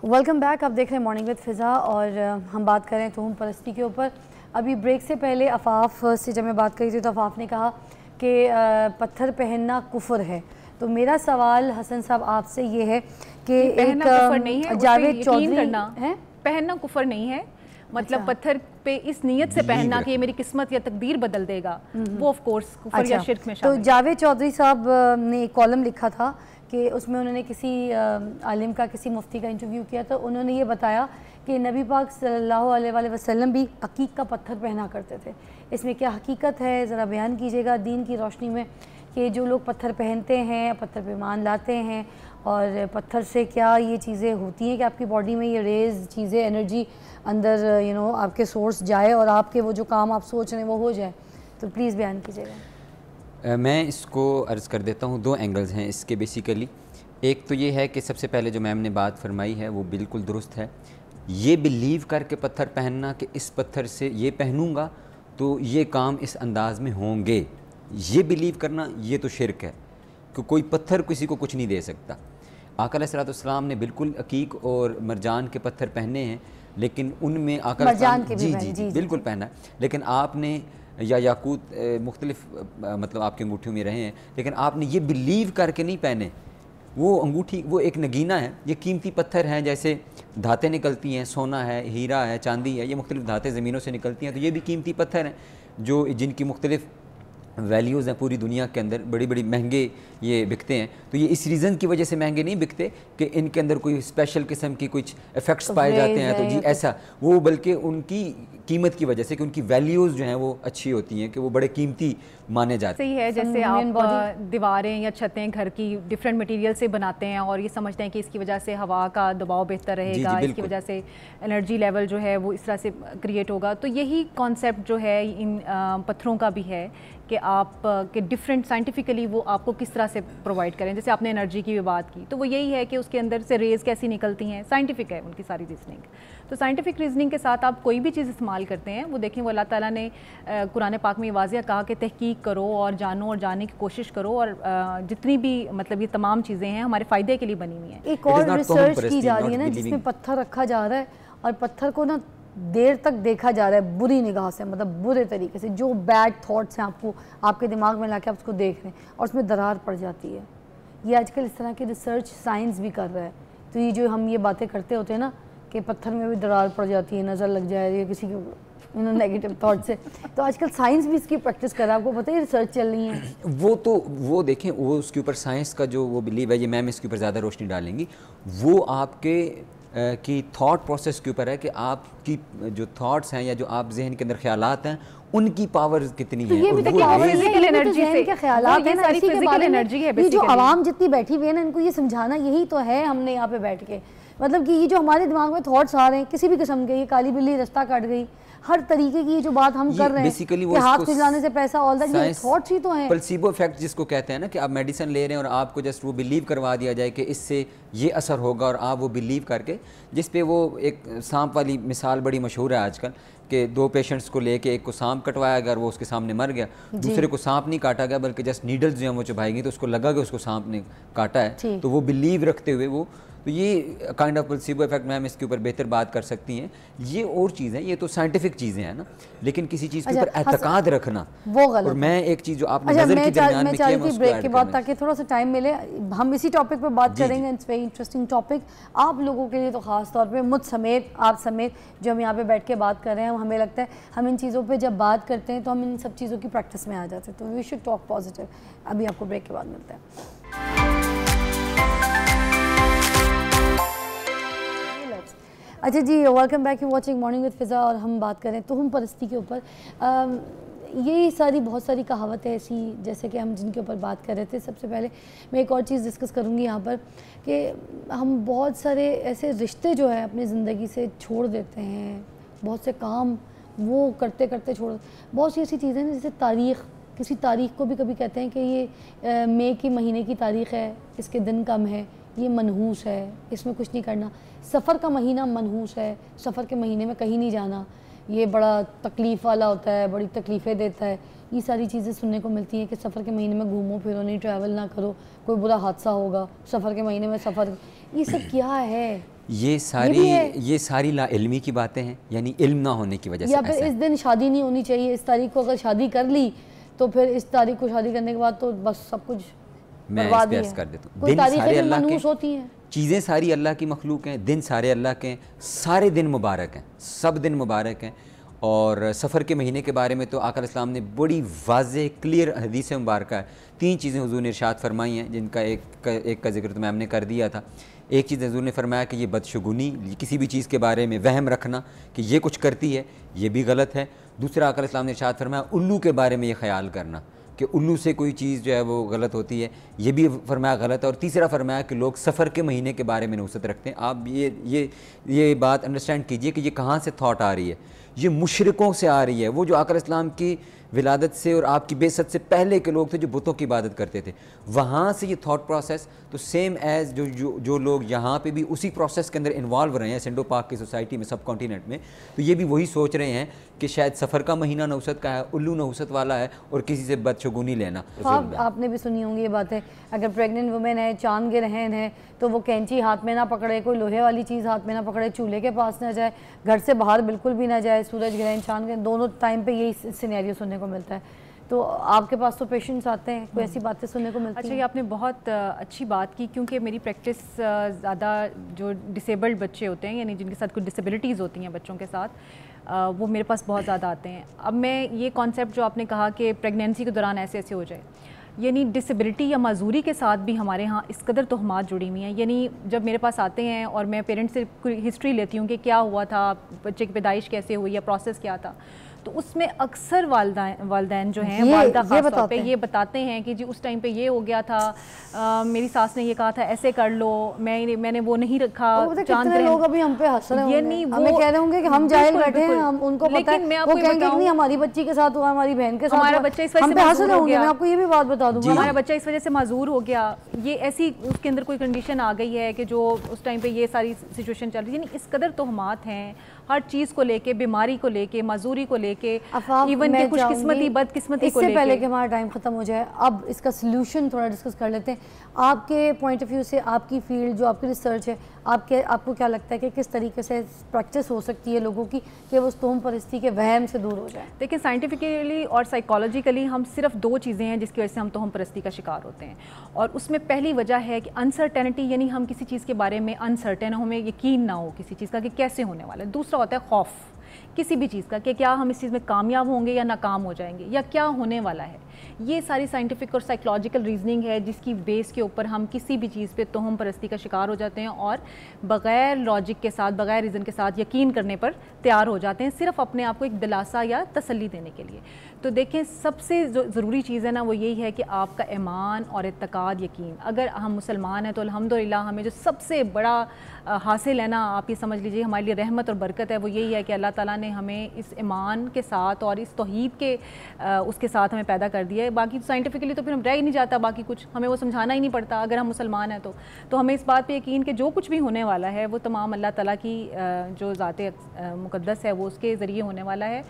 S1: वेलकम बैक आप देख रहे हैं मॉर्निंग विद फ़िज़ा और uh, हम बात करें तो तोहम परस्ती के ऊपर अभी ब्रेक से पहले अफाफ uh, से जब मैं बात करी थी तो अफाफ ने कहा कि uh, पत्थर पहनना कुफर है तो मेरा सवाल हसन साहब आपसे ये है कि एक जावेद
S2: चौधरी है पहनना कुफर नहीं है मतलब अच्छा। पत्थर पे इस नीयत से पहनना कि ये मेरी किस्मत या तकदीर बदल देगा हम्म। वो ऑफ कोर्स कुफर अच्छा। या शिर्क में तो
S1: जावेद चौधरी साहब ने एक कॉलम लिखा था कि उसमें उन्होंने किसी आलिम का किसी मुफ्ती का इंटरव्यू किया तो उन्होंने ये बताया कि नबी पाक सल्ला वसलम भी अकीक का पत्थर पहना करते थे इसमें क्या हकीकत है ज़रा बयान कीजिएगा दीन की रोशनी में कि जो लोग पत्थर पहनते हैं पत्थर पे मान लाते हैं और पत्थर से क्या ये चीज़ें होती हैं कि आपकी बॉडी में ये रेज चीज़ें एनर्जी अंदर यू नो आपके सोर्स जाए और आपके वो जो काम आप सोच रहे हैं वो हो जाए तो प्लीज़ बयान कीजिएगा
S3: मैं इसको अर्ज़ कर देता हूँ दो एंगल्स हैं इसके बेसिकली एक तो ये है कि सबसे पहले जो मैम ने बात फरमाई है वो बिल्कुल दुरुस्त है ये बिलीव करके पत्थर पहनना कि इस पत्थर से ये पहनूँगा तो ये काम इस अंदाज़ में होंगे ये बिलीव करना ये तो शिरक है कि कोई पत्थर किसी को कुछ नहीं दे सकता आकल सलाम ने बिल्कुल अकीक और मरजान के पत्थर पहने हैं लेकिन उनमें आकल जी, जी, जी, जी बिल्कुल पहना लेकिन आपने या याकूत मुख्तलिफ मतलब आपकी अंगूठियों में रहे हैं लेकिन आपने ये बिलीव करके नहीं पहने वो अंगूठी वो एक नगीना है ये कीमती पत्थर हैं जैसे धातें निकलती हैं सोना है हीरा है चांदी है ये मुख्तलिफ धातें ज़मीनों से निकलती हैं तो ये भी कीमती पत्थर हैं जो जिनकी मुख्तलिफ वैल्यूज़ हैं पूरी दुनिया के अंदर बड़ी बड़ी महंगे ये बिकते हैं तो ये इस रीज़न की वजह से महंगे नहीं बिकते कि इनके अंदर कोई स्पेशल किस्म की कुछ इफ़ेक्ट्स पाए जाते हैं तो जी ऐसा वो बल्कि उनकी कीमत की वजह से कि उनकी वैल्यूज़ जो हैं वो अच्छी होती हैं कि वो बड़े कीमती माने जाते
S2: हैं सही है जैसे आप दीवारें या छतें घर की डिफरेंट मटेरियल से बनाते हैं और ये समझते हैं कि इसकी वजह से हवा का दबाव बेहतर रहेगा इसकी वजह से एनर्जी लेवल जो है वो इस तरह से क्रिएट होगा तो यही कॉन्सेप्ट जो है इन पत्थरों का भी है कि आप के डिफरेंट साइंटिफिकली वो आपको किस तरह से प्रोवाइड करें जैसे आपने एनर्जी की भी बात की तो वो यही है कि उसके अंदर से रेज़ कैसी निकलती हैं साइंटिफिक है उनकी सारी रीजनिंग तो साइंटिफिक रीजनिंग के साथ आप कोई भी चीज़ इस्तेमाल करते हैं वो देखें वो अल्लाह ताला ने कुरान पाक में वाजिया कहा कि तहकीक करो और जानो और जानने की कोशिश करो और जितनी भी मतलब ये तमाम चीज़ें हैं हमारे फ़ायदे के लिए बनी हुई
S1: हैं एक और रिसर्च की जा रही है ना जिसमें पत्थर रखा जा रहा है और पत्थर को ना देर तक देखा जा रहा है बुरी निगाह से मतलब बुरे तरीके से जो बैड थाट्स हैं आपको आपके दिमाग में ला के आप उसको देख रहे हैं और उसमें दरार पड़ जाती है ये आजकल इस तरह की रिसर्च साइंस भी कर रहा है तो ये जो हम ये बातें करते होते हैं ना कि पत्थर में भी दरार पड़ जाती है नज़र लग जाए या किसी की नेगेटिव थॉट से तो आजकल साइंस भी इसकी प्रैक्टिस कर रहा है आपको पता है रिसर्च चल रही है
S3: वो तो वो देखें वो उसके ऊपर साइंस का जो वो बिलीव है ये मैम इसके ऊपर ज़्यादा रोशनी डालेंगी वो आपके की थॉट प्रोसेस के ऊपर है कि आपकी जो थॉट्स हैं या जो आप जहन के अंदर ख्याल हैं उनकी पावर कितनी तो है
S1: और जो आवाम जितनी बैठी हुई है ना इनको ये समझाना यही तो है हमने यहाँ पे बैठ के मतलब कि ये जो हमारे दिमाग में थॉट्स आ रहे हैं किसी भी किस्म के ये काली बिल्ली रास्ता काट गई हर तरीके की ये जो बात हम कर रहे हैं कि हाथ खुजलाने से पैसा ऑल दैट ये थॉट्स ही तो हैं
S3: प्लेसिबो इफेक्ट जिसको कहते हैं ना कि आप मेडिसिन ले रहे हैं और आपको जस्ट वो बिलीव करवा दिया जाए कि इससे ये असर होगा और आप वो बिलीव करके जिस पे वो एक सांप वाली मिसाल बड़ी मशहूर है आजकल कि दो पेशेंट्स को लेके एक को सांप कटवाया गया और वो उसके सामने मर गया दूसरे को सांप नहीं काटा गया बल्कि जस्ट नीडल्स जो है वो चुभाई गई तो उसको लगा कि उसको सांप ने काटा है तो वो बिलीव रखते हुए वो तो ये kind of placebo effect ma'am इसके ऊपर बेहतर बात कर सकती हैं ये और चीज़ें ये तो साइंटिफिक चीज़ें हैं ना लेकिन किसी चीज़ के अच्छा, ऊपर एहतकाद रखना वो गलत और मैं एक चीज़ जो आप अच्छा, के ब्रेक के बाद ताकि
S1: थोड़ा सा टाइम मिले हम इसी टॉपिक पर बात करेंगे इट्स वेरी इंटरेस्टिंग टॉपिक आप लोगों के लिए तो खास तौर पर मुझ समेत आप समेत जो हम यहाँ पे बैठ के बात कर रहे हैं हमें लगता है हम इन चीज़ों पर जब बात करते हैं तो हम इन सब चीज़ों की प्रैक्टिस में आ जाते हैं तो वी शुड टॉक पॉजिटिव अभी आपको ब्रेक के बाद मिलता है अच्छा जी welcome back you watching morning with Fiza और हम बात करें हम परस्ती के ऊपर ये सारी बहुत सारी कहावतें ऐसी जैसे कि हम जिनके ऊपर बात कर रहे थे सबसे पहले मैं एक और चीज़ डिस्कस करूँगी यहाँ पर कि हम बहुत सारे ऐसे रिश्ते जो हैं अपनी ज़िंदगी से छोड़ देते हैं बहुत से काम वो करते करते छोड़ बहुत सी ऐसी चीज़ें हैं जैसे तारीख़ किसी तारीख़ को भी कभी कहते हैं कि ये मई के महीने की तारीख़ है इसके दिन कम है ये मनहूस है इसमें कुछ नहीं करना सफ़र का महीना मनहूस है सफ़र के महीने में कहीं नहीं जाना ये बड़ा तकलीफ़ वाला होता है बड़ी तकलीफ़ें देता है ये सारी चीज़ें सुनने को मिलती हैं कि सफ़र के महीने में घूमो फिरो नहीं ट्रैवल ना करो कोई बुरा हादसा होगा सफ़र के महीने में सफ़र ये सब क्या है
S3: ये सारी ये, ये सारी लाइलमी की बातें हैं यानी इल्म ना होने की वजह से या फिर
S1: इस दिन शादी नहीं होनी चाहिए इस तारीख को अगर शादी कर ली तो फिर इस तारीख को शादी करने के बाद तो बस सब कुछ
S3: मैं कर देता हूँ होती चीज़ें सारी अल्लाह की मखलूक हैं दिन सारे अल्लाह के हैं सारे दिन मुबारक हैं सब दिन मुबारक हैं और सफ़र के महीने के बारे में तो आकर इस्लाम ने बड़ी वाज क्लियर हदीस मुबारक है तीन चीज़ें हजूर ने इर्शाद फरमाई हैं जिनका एक का, एक का जिक्र तो मैम ने कर दिया था एक चीज़ हजूर ने फरमाया कि ये बदशगुनी किसी भी चीज़ के बारे में वहम रखना कि ये कुछ करती है ये भी गलत है दूसरा आकर इस्लाम ने इर्शाद फरमाया उल्लू के बारे में ये ख्याल करना कि उल्लू से कोई चीज़ जो है वो गलत होती है ये भी फरमाया गलत है और तीसरा फरमाया कि लोग सफ़र के महीने के बारे में नुसत रखते हैं आप ये ये ये बात अंडरस्टैंड कीजिए कि ये कहाँ से थाट आ रही है ये मुशरक़ों से आ रही है वो जो आकर इस्लाम की विलादत से और आपकी बेसत से पहले के लोग थे जो बुतों की इबादत करते थे वहाँ से ये थाट प्रोसेस तो सेम एज़ जो जो जो लोग यहाँ पे भी उसी प्रोसेस के अंदर इन्वॉल्व रहे हैं सेंडो पार्क की सोसाइटी में सब कॉन्टीनेंट में तो ये भी वही सोच रहे हैं कि शायद सफ़र का महीना नौसत का है उल्लू नौसत वाला है और किसी से बदशगुनी लेना आप, तो
S1: आपने भी सुनी होंगी ये बातें अगर प्रेग्नेंट वुमेन है चांद के रहन है तो वो कैंची हाथ में ना पकड़े कोई लोहे वाली चीज़ हाथ में ना पकड़े चूल्हे के पास ना जाए घर से बाहर बिल्कुल भी ना जाए सूरज ग्रहण चांद ग्रहण दोनों टाइम पर यही सीनैरियो सुनने को मिलता है तो आपके पास तो पेशेंट्स आते हैं कोई ऐसी बातें सुनने को मिलती अच्छा ये आपने बहुत
S2: अच्छी बात की क्योंकि मेरी प्रैक्टिस ज़्यादा जो डिसेबल्ड बच्चे होते हैं यानी जिनके साथ कुछ डिसेबिलिटीज़ होती हैं बच्चों के साथ वो मेरे पास बहुत ज़्यादा आते हैं अब मैं ये कॉन्सेप्ट जो आपने कहा कि प्रेगनेंसी के दौरान ऐसे ऐसे हो जाए यानी डिसेबिलिटी या माजूरी के साथ भी हमारे यहाँ इस कदर तोहमात जुड़ी हुई हैं यानी जब मेरे पास आते हैं और मैं पेरेंट्स से हिस्ट्री लेती हूँ कि क्या हुआ था बच्चे की पैदाइश कैसे हुई या प्रोसेस क्या था तो उसमें अक्सर वालदेन जो हैं वालदा ये बताते ये बताते हैं कि जी उस टाइम पे ये हो गया था आ, मेरी सास ने ये कहा था ऐसे कर लो मैं मैंने वो नहीं रखा चांद लोग अभी
S1: हम पे हंस रहे ये नहीं हमें कह रहे होंगे कि हम जाहिल बैठे हैं हम उनको पता हमारी बच्ची के साथ हुआ हमारी बहन के साथ हमारा बच्चा इस वजह से आपको ये भी बात बता दूंगा हमारा बच्चा इस वजह से मजूर हो गया
S2: ये ऐसी उसके अंदर कोई कंडीशन आ गई है कि जो उस टाइम पे ये सारी सिचुएशन चल रही है इस कदर तोहमात हैं हर चीज़ को लेके बीमारी को लेके मजदूरी को लेके इवन की खुशकिस्मती बदकिस्मती इससे पहले कि
S1: हमारा टाइम ख़त्म हो जाए अब इसका सोल्यूशन थोड़ा डिस्कस कर लेते हैं आपके पॉइंट ऑफ व्यू से आपकी फील्ड जो आपकी रिसर्च है आपके आपको क्या लगता है कि किस तरीके से प्रैक्टिस हो सकती है लोगों की कि वो स्तोम परिस्थिति के वहम से दूर हो जाए
S2: देखिए साइंटिफिकली और साइकोलॉजिकली हम सिर्फ दो चीज़ें हैं जिसकी वजह से हम तोहम परस्ती का शिकार होते हैं और उसमें पहली वजह है कि अनसर्टेनिटी यानी हम किसी चीज़ के बारे में अनसर्टेन हमें यकीन ना हो किसी चीज़ का कि कैसे होने वाला है दूसरा होता है खौफ किसी भी चीज़ का कि क्या हम इस चीज़ में कामयाब होंगे या नाकाम हो जाएंगे या क्या होने वाला है ये सारी साइंटिफिक और साइकोलॉजिकल रीजनिंग है जिसकी बेस के ऊपर हम किसी भी चीज़ पे तोहम परस्ती का शिकार हो जाते हैं और बग़ैर लॉजिक के साथ बग़ैर रीज़न के साथ यकीन करने पर तैयार हो जाते हैं सिर्फ अपने आप को एक दिलासा या तसली देने के लिए तो देखें सबसे ज़रूरी चीज़ है ना वो यही है कि आपका ईमान और इतकाद यकीन अगर हम मुसलमान हैं तो अलहमदिल्ला हमें जो सबसे बड़ा हासिल है ना आप ये समझ लीजिए हमारे लिए रहमत और बरकत है वो यही है कि अल्लाह ताला ने हमें इस ईमान के साथ और इस तोहद के आ, उसके साथ हमें पैदा कर दिया है बाकी साइंटिफिकली तो फिर हम रह ही नहीं जाता बाकी कुछ हमें वो समझाना ही नहीं पड़ता अगर हम मुसलमान हैं तो तो हमें इस बात पर यकीन कि जो कुछ भी होने वाला है वो तमाम अल्लाह ताली की जो ज़ात मुक़दस है वो उसके ज़रिए होने वाला है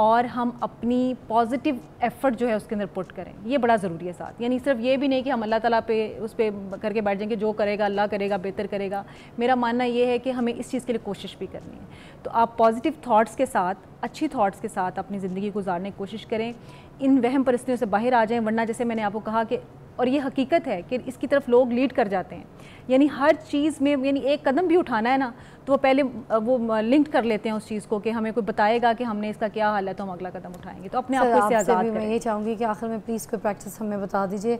S2: और हम अपनी पॉजिटिव एफर्ट जो है उसके अंदर पुट करें ये बड़ा ज़रूरी है साथ यानी सिर्फ ये भी नहीं कि हम अल्लाह ताला पे उस पर करके बैठ जाएंगे जो करेगा अल्लाह करेगा बेहतर करेगा मेरा मानना ये है कि हमें इस चीज़ के लिए कोशिश भी करनी है तो आप पॉजिटिव थाट्स के साथ अच्छी थाट्स के साथ अपनी ज़िंदगी गुजारने की कोशिश करें इन वहम परिस्थितियों से बाहर आ जाएँ वरना जैसे मैंने आपको कहा कि और ये हकीकत है कि इसकी तरफ लोग लीड कर जाते हैं यानी हर चीज़ में यानी एक कदम भी उठाना है ना तो वो पहले वो लिंक कर लेते हैं उस चीज़ को कि हमें कोई बताएगा कि हमने इसका क्या हाल है तो हम अगला कदम उठाएंगे तो अपने आप से आज़ाद मैं ये
S1: चाहूँगी कि आखिर में प्लीज़ कोई प्रैक्टिस हमें बता दीजिए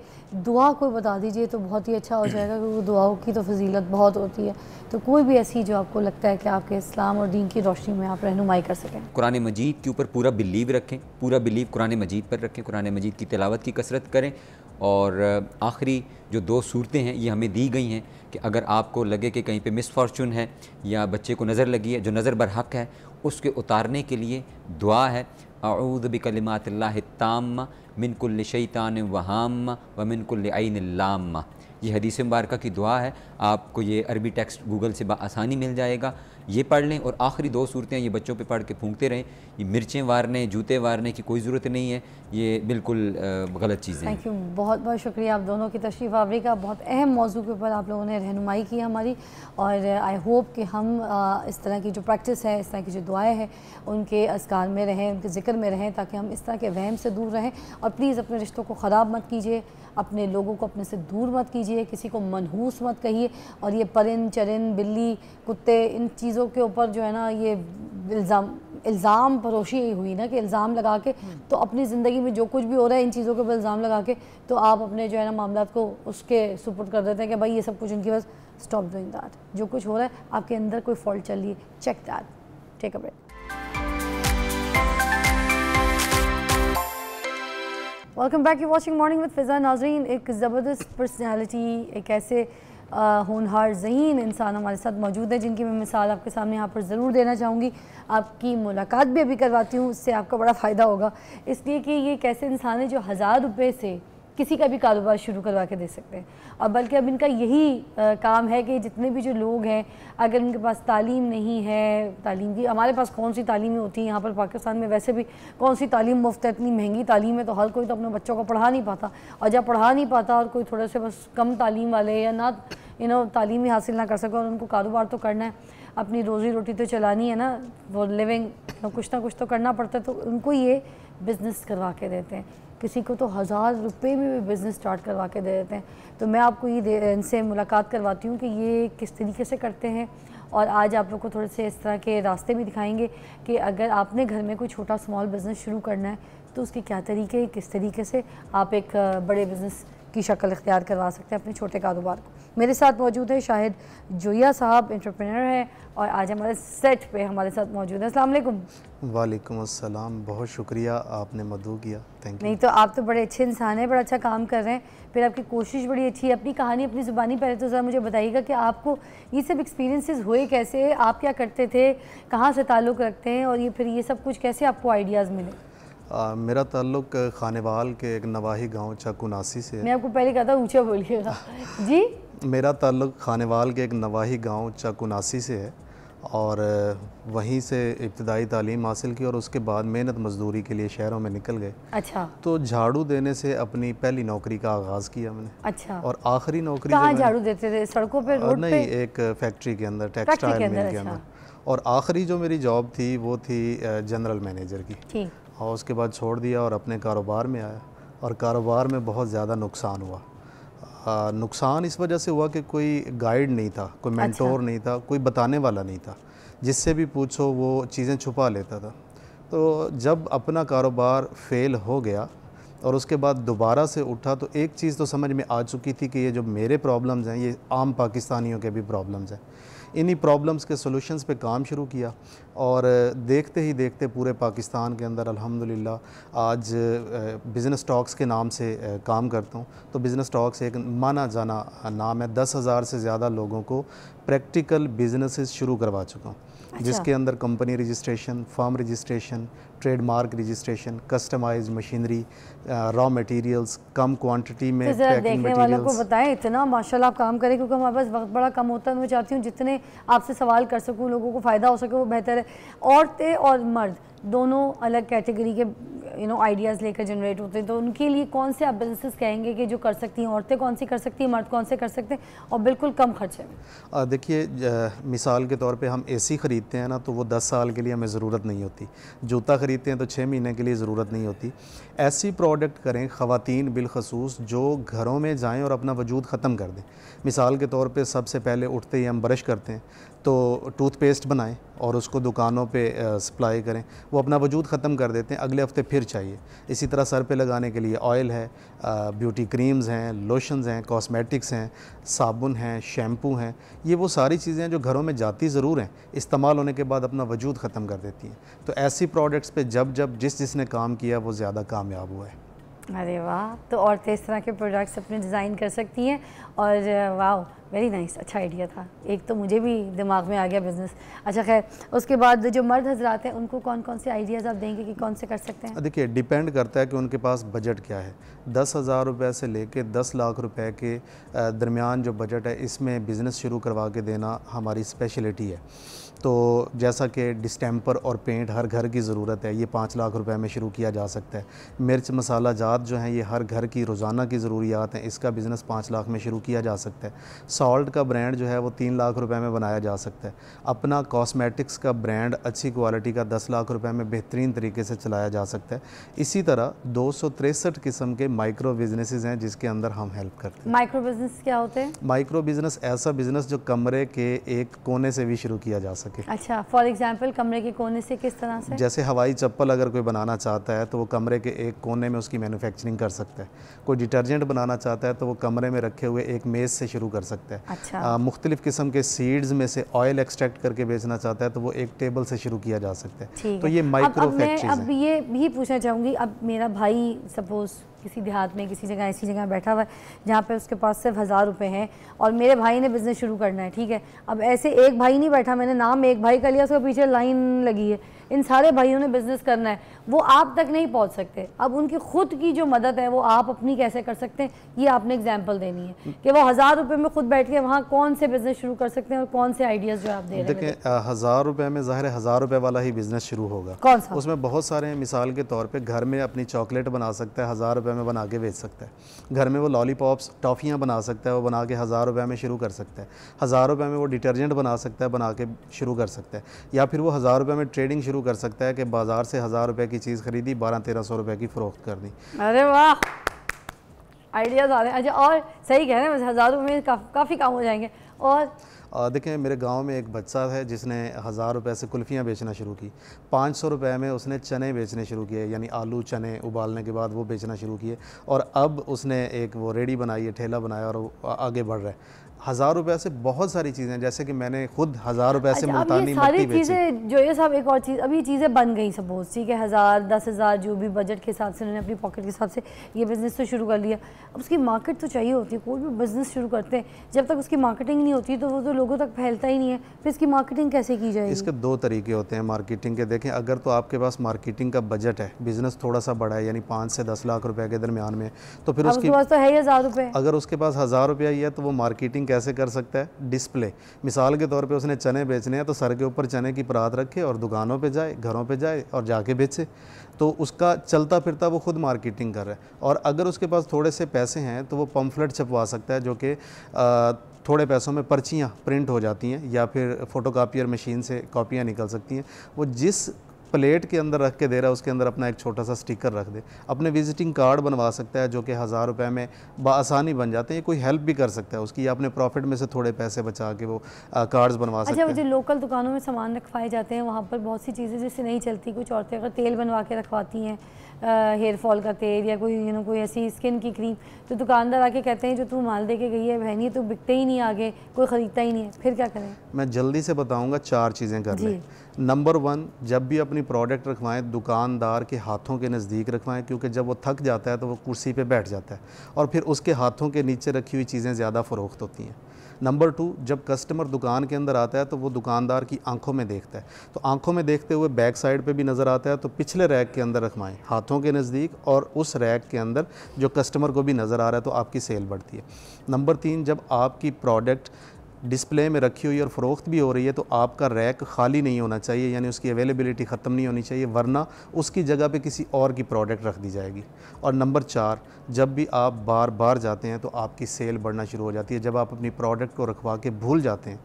S1: दुआ कोई बता दीजिए तो बहुत ही अच्छा हो जाएगा क्योंकि दुआओं की तो फजीलत बहुत होती है तो कोई भी ऐसी जो आपको लगता है कि आपके इस्लाम और दीन की रोशनी में आप रहनुमाई कर सकें
S3: कुरान मजीद के ऊपर पूरा बिलीव रखें पूरा बिलीव कुरान मजीद पर रखें कुरान मजीद की तलावत की कसरत करें और आखिरी जो दो सूरतें हैं ये हमें दी गई हैं कि अगर आपको लगे कि कहीं पे मिसफॉर्चून है या बच्चे को नज़र लगी है जो नज़र बर हक है उसके उतारने के लिए दुआ है आऊद ताम मिनकुल्ल शैतान वहाम व मिनकुल्ल लाम यह हदीस मुबारक की दुआ है आपको ये अरबी टेक्स्ट गूगल से बसानी मिल जाएगा ये पढ़ लें और आखिरी दो सूरतें ये बच्चों पे पढ़ के फूंकते रहें ये मिर्चें वारने जूते वारने की कोई ज़रूरत नहीं है ये बिल्कुल गलत चीज़ है थैंक
S1: यू बहुत बहुत शुक्रिया आप दोनों की तशरीफ़ आवरी का बहुत अहम मौजू के ऊपर आप लोगों ने रहनुमाई की हमारी और आई होप कि हम इस तरह की जो प्रैक्टिस है इस तरह की जो दुआएँ हैं उनके असकार में रहें उनके ज़िक्र में रहें ताकि हम इस तरह के वहम से दूर रहें और प्लीज़ अपने रिश्तों को ख़राब मत कीजिए अपने लोगों को अपने से दूर मत कीजिए किसी को मनहूस मत कहिए और ये परिंद चरिंद बिल्ली कुत्ते इन चीज़ चीज़ों के ऊपर जो है ना ये इल्ज़ाम इल्ज़ाम परोशी हुई ना कि इल्ज़ाम लगा के हम्म। तो अपनी ज़िंदगी में जो कुछ भी हो रहा है इन चीज़ों के ऊपर इल्ज़ाम लगा के तो आप अपने जो है ना मामला को उसके सुपुर्द कर देते हैं कि भाई ये सब कुछ इनकी बस स्टॉप डूइंग दैट जो कुछ हो रहा है आपके अंदर कोई फॉल्ट चल रही है check that take a break welcome back you watching morning with Fiza नाजरीन एक ज़बरदस्त पर्सनैलिटी एक ऐसे होनहार जहीन इंसान हमारे साथ मौजूद है जिनकी मैं मिसाल आपके सामने यहाँ पर ज़रूर देना चाहूँगी आपकी मुलाकात भी अभी करवाती हूँ उससे आपका बड़ा फ़ायदा होगा इसलिए कि ये कैसे इंसान है जो हज़ार रुपये से किसी का भी कारोबार शुरू करवा के दे सकते हैं और बल्कि अब इनका यही आ, काम है कि जितने भी जो लोग हैं अगर उनके पास तालीम नहीं है तालीम की हमारे पास कौन सी तालीमें होती हैं यहाँ पर पाकिस्तान में वैसे भी कौन सी तालीम मुफ्त है इतनी महंगी तालीम है तो हर कोई तो अपने बच्चों को पढ़ा नहीं पाता और जब पढ़ा नहीं पाता और कोई थोड़े से बस कम तालीम वाले या ना यू नो तालीम ही हासिल ना कर सके और उनको कारोबार तो करना है अपनी रोज़ी रोटी तो चलानी है ना वो तो लिविंग कुछ ना कुछ तो करना पड़ता है तो उनको ये बिज़नेस करवा के देते हैं किसी को तो हज़ार रुपये में भी बिज़नेस स्टार्ट करवा के दे देते हैं तो मैं आपको ये इनसे मुलाकात करवाती हूँ कि ये किस तरीके से करते हैं और आज आप लोग को थोड़े से इस तरह के रास्ते भी दिखाएंगे कि अगर आपने घर में कोई छोटा स्मॉल बिज़नेस शुरू करना है तो उसके क्या तरीके किस तरीके से आप एक बड़े बिज़नेस की शक्ल इख्तियार करवा सकते हैं अपने छोटे कारोबार को मेरे साथ मौजूद है शाहिद जोया साहब इंटरप्रेनर हैं और आज हमारे सेट पे हमारे साथ मौजूद हैं अस्सलाम
S5: वालेकुम अस्सलाम बहुत शुक्रिया आपने मदू किया थैंक
S1: यू नहीं तो आप तो बड़े अच्छे इंसान हैं बड़ा अच्छा काम कर रहे हैं फिर आपकी कोशिश बड़ी अच्छी है अपनी कहानी अपनी ज़ुबानी पहले तो ज़रा मुझे बताइएगा कि आपको ये सब एक्सपीरियंसेस हुए कैसे आप क्या करते थे कहाँ से ताल्लुक़ रखते हैं और ये फिर ये सब कुछ कैसे आपको आइडियाज़ मिले
S5: आ, मेरा ताल्लुक खानेवाल के एक नवाही गांव चकुनासी से मैं
S1: आपको पहले कहता ऊंचा बोलिएगा जी
S5: मेरा ताल्लुक खानेवाल के एक नवाही गांव चकुनासी से है और वहीं से इब्तदाई तालीम हासिल की और उसके बाद मेहनत मजदूरी के लिए शहरों में निकल गए अच्छा तो झाड़ू देने से अपनी पहली नौकरी का आगाज़ किया मैंने अच्छा और आखिरी नौकरी झाड़ू
S1: देते थे सड़कों पर रोड नहीं
S5: पे? एक फैक्ट्री के अंदर टेक्सटाइल मिल के अच्छा। अंदर और आखिरी जो मेरी जॉब थी वो थी जनरल मैनेजर की और उसके बाद छोड़ दिया और अपने कारोबार में आया और कारोबार में बहुत ज़्यादा नुकसान हुआ आ, नुकसान इस वजह से हुआ कि कोई गाइड नहीं था कोई मैंटोर अच्छा। नहीं था कोई बताने वाला नहीं था जिससे भी पूछो वो चीज़ें छुपा लेता था तो जब अपना कारोबार फेल हो गया और उसके बाद दोबारा से उठा तो एक चीज़ तो समझ में आ चुकी थी कि ये जो मेरे प्रॉब्लम्स हैं ये आम पाकिस्तानियों के भी प्रॉब्लम्स हैं इन्हीं प्रॉब्लम्स के सॉल्यूशंस पे काम शुरू किया और देखते ही देखते पूरे पाकिस्तान के अंदर अल्हम्दुलिल्लाह आज बिज़नेस स्टॉक्स के नाम से काम करता हूँ तो बिज़नेस स्टॉक्स एक माना जाना नाम है दस हज़ार से ज़्यादा लोगों को प्रैक्टिकल बिजनेसेस शुरू करवा चुका हूँ अच्छा। जिसके अंदर company registration form registration trademark registration customise machinery raw materials कम क्वांटिटी में तो देखने वालों को
S1: बताएं इतना माशाल्लाह आप काम करें क्योंकि हमारे पास वक्त बड़ा कम होता है मैं चाहती हूँ जितने आपसे सवाल कर सकूँ लोगों को फ़ायदा हो सके वो बेहतर है औरतें और मर्द दोनों अलग कैटेगरी के यू नो आइडियाज़ लेकर जनरेट होते हैं तो उनके लिए कौन से आप बिजनेसेस कहेंगे कि जो कर सकती हैं औरतें कौन सी कर सकती हैं मर्द कौन से कर सकते हैं और बिल्कुल कम खर्चे
S5: में देखिए मिसाल के तौर पे हम एसी ख़रीदते हैं ना तो वो दस साल के लिए हमें ज़रूरत नहीं होती जूता ख़रीदते हैं तो छः महीने के लिए ज़रूरत नहीं होती ऐसी प्रोडक्ट करें खातन बिलखसूस जो घरों में जाएँ और अपना वजूद ख़त्म कर दें मिसाल के तौर पर सबसे पहले उठते ही हम ब्रश करते हैं तो टूथपेस्ट बनाएं और उसको दुकानों पे सप्लाई करें वो अपना वजूद ख़त्म कर देते हैं अगले हफ्ते फिर चाहिए इसी तरह सर पे लगाने के लिए ऑयल है ब्यूटी क्रीम्स हैं लोशंस हैं कॉस्मेटिक्स हैं साबुन हैं शैम्पू हैं ये वो सारी चीज़ें जो घरों में जाती ज़रूर हैं इस्तेमाल होने के बाद अपना वजूद ख़त्म कर देती हैं तो ऐसी प्रोडक्ट्स पर जब जब जिस जिसने काम किया वो ज़्यादा कामयाब हुआ है
S1: अरे वाह तो औरतें इस तरह के प्रोडक्ट्स अपने डिज़ाइन कर सकती हैं और वाह वेरी नाइस अच्छा आइडिया था एक तो मुझे भी दिमाग में आ गया बिज़नेस अच्छा खैर उसके बाद जो मर्द हजरात हैं उनको कौन कौन से आइडियाज़ आप देंगे कि कौन से कर सकते हैं
S5: देखिए डिपेंड करता है कि उनके पास बजट क्या है दस हज़ार रुपये से लेके दस लाख रुपए के दरमियान जो बजट है इसमें बिज़नेस शुरू करवा के देना हमारी स्पेशलिटी है तो जैसा कि डिस्टेंपर और पेंट हर घर की ज़रूरत है ये पाँच लाख रुपए में शुरू किया जा सकता है मिर्च मसाला जात जो हैं ये हर घर की रोज़ाना की ज़रूरियात हैं इसका बिज़नेस पाँच लाख में शुरू किया जा सकता है सॉल्ट का ब्रांड जो है वो तीन लाख रुपये में बनाया जा सकता है अपना कॉस्मेटिक्स का ब्रांड अच्छी क्वालिटी का दस लाख रुपये में बेहतरीन तरीके से चलाया जा सकता है इसी तरह दो किस्म के माइक्रो बिजनेस हैं जिसके अंदर हम हेल्प करते
S1: हैं माइक्रो बिजनेस क्या होते हैं
S5: माइक्रो बिजनेस ऐसा बिजनेस जो कमरे के एक कोने से भी शुरू किया जा सकता है सके
S1: अच्छा फॉर एग्जाम्पल कमरे के कोने से किस तरह से जैसे
S5: हवाई चप्पल अगर कोई बनाना चाहता है तो वो कमरे के एक कोने में उसकी मैन्युफैक्चरिंग कर सकता है कोई डिटर्जेंट बनाना चाहता है तो वो कमरे में रखे हुए एक मेज़ से शुरू कर सकता है अच्छा मुख्तलिफ़ किस्म के सीड्स में से ऑयल एक्सट्रैक्ट करके बेचना चाहता है तो वो एक टेबल से शुरू किया जा सकता है तो ये माइक्रो अब
S1: ये भी पूछना चाहूँगी अब मेरा भाई सपोज़ किसी देहात में किसी जगह ऐसी जगह बैठा हुआ है जहाँ पे उसके पास सिर्फ हज़ार रुपए हैं और मेरे भाई ने बिज़नेस शुरू करना है ठीक है अब ऐसे एक भाई नहीं बैठा मैंने नाम एक भाई का लिया उसके पीछे लाइन लगी है इन सारे भाइयों ने बिजनेस करना है वो आप तक नहीं पहुंच सकते अब उनकी खुद की जो मदद है वो आप अपनी कैसे कर सकते हैं ये आपने एग्जाम्पल देनी है कि वो हज़ार रुपये में खुद बैठ के वहाँ कौन से बिजनेस शुरू कर सकते हैं और कौन से आइडियाज़ जो आप दे रहे
S5: हज़ार रुपये में ज़ाहिर हज़ार रुपये वाला ही बिजनेस शुरू होगा कौन सा उसमें बहुत सारे मिसाल के तौर पर घर में अपनी चॉकलेट बना सकता है हज़ार रुपये में बना के बेच सकता है घर में वो लॉलीपॉप्स टॉफ़ियाँ बना सकता है वो बना के हज़ार रुपये में शुरू कर सकता है हज़ार रुपये में वो डिटर्जेंट बना सकता है बना के शुरू कर सकता है या फिर वो हज़ार रुपये में ट्रेडिंग शुरू शुरू कर सकता है कि बाज़ार से हज़ार रुपए की चीज़ खरीदी बारह तेरह सौ रुपए की फ़रोख्त कर दी
S1: अरे वाह आइडियाज़ आ रहे हैं अच्छा और सही कह रहे हैं हज़ार रुपये में काफ़ी काफ़ी काम हो जाएंगे और
S5: देखें मेरे गांव में एक बच्चा है जिसने हज़ार रुपए से कुल्फ़ियाँ बेचना शुरू की पाँच सौ रुपये में उसने चने बेचने शुरू किए यानी आलू चने उबालने के बाद वो बेचना शुरू किए और अब उसने एक वो रेडी बनाई है ठेला बनाया और आगे बढ़ रहा है हज़ार रुपए से बहुत सारी चीज़ें जैसे कि मैंने खुद हज़ार रुपए से अच्छा, मुल्तानी सारी चीज़ें
S1: जो ये सब एक और चीज़ अभी चीज़ें बन गई सपोज ठीक है हज़ार दस हज़ार जो भी बजट के हिसाब से उन्होंने अपनी पॉकेट के हिसाब से ये बिज़नेस तो शुरू कर लिया अब उसकी मार्केट तो चाहिए होती है कोई भी बिज़नेस शुरू करते हैं जब तक उसकी मार्केटिंग नहीं होती तो वो तो लोगों तक फैलता ही नहीं है फिर इसकी मार्केटिंग कैसे की जाए इसके
S5: दो तरीके होते हैं मार्केटिंग के देखें अगर तो आपके पास मार्केटिंग का बजट है बिज़नेस थोड़ा सा बड़ा है यानी पाँच से दस लाख रुपए के दरमियान में तो फिर उसके पास
S1: तो है हज़ार रुपए
S5: अगर उसके पास हज़ार रुपया ही है तो वो मार्केटिंग कैसे कर सकता है डिस्प्ले मिसाल के तौर पे उसने चने बेचने हैं तो सर के ऊपर चने की परात रखे और दुकानों पे जाए घरों पे जाए और जाके बेचे तो उसका चलता फिरता वो खुद मार्केटिंग कर रहा है और अगर उसके पास थोड़े से पैसे हैं तो वो पम्फलेट छपवा सकता है जो कि थोड़े पैसों में पर्चियाँ प्रिंट हो जाती हैं या फिर फोटोकॉपियर मशीन से कॉपियाँ निकल सकती हैं वो जिस प्लेट के अंदर रख के दे रहा है उसके अंदर अपना एक छोटा सा स्टिकर रख दे अपने विजिटिंग कार्ड बनवा सकता है जो कि हज़ार रुपये में बसानी बन जाते हैं कोई हेल्प भी कर सकता है उसकी अपने प्रॉफिट में से थोड़े पैसे बचा के वो कार्ड्स बनवा अच्छा, सकते हैं जो
S1: लोकल दुकानों में सामान रखवाए जाते हैं वहाँ पर बहुत सी चीज़ें जैसे नहीं चलती कुछ औरतें अगर तेल बनवा के रखवाती हैं हेयर फॉल का तेल या कोई यू नो कोई ऐसी स्किन की क्रीम तो दुकानदार आके कहते हैं जो तू माल दे के गई है बहनी तो बिकते ही नहीं आगे कोई ख़रीदता ही नहीं है फिर क्या करें
S5: मैं जल्दी से बताऊँगा चार चीज़ें कर लें नंबर वन जब भी अपनी प्रोडक्ट रखवाएं दुकानदार के हाथों के नज़दीक रखवाएं क्योंकि जब वो थक जाता है तो वो कुर्सी पे बैठ जाता है और फिर उसके हाथों के नीचे रखी हुई चीज़ें ज़्यादा फ़रोख्त होती हैं नंबर टू जब कस्टमर दुकान के अंदर आता है तो वो दुकानदार की आंखों में देखता है तो आंखों में देखते हुए बैक साइड पे भी नज़र आता है तो पिछले रैक के अंदर रखवाएं हाथों के नज़दीक और उस रैक के अंदर जो कस्टमर को भी नज़र आ रहा है तो आपकी सेल बढ़ती है नंबर तीन जब आपकी प्रोडक्ट डिस्प्ले में रखी हुई और फ़रोख्त भी हो रही है तो आपका रैक खाली नहीं होना चाहिए यानी उसकी अवेलेबिलिटी ख़त्म नहीं होनी चाहिए वरना उसकी जगह पे किसी और की प्रोडक्ट रख दी जाएगी और नंबर चार जब भी आप बार बार जाते हैं तो आपकी सेल बढ़ना शुरू हो जाती है जब आप अपनी प्रोडक्ट को रखवा के भूल जाते हैं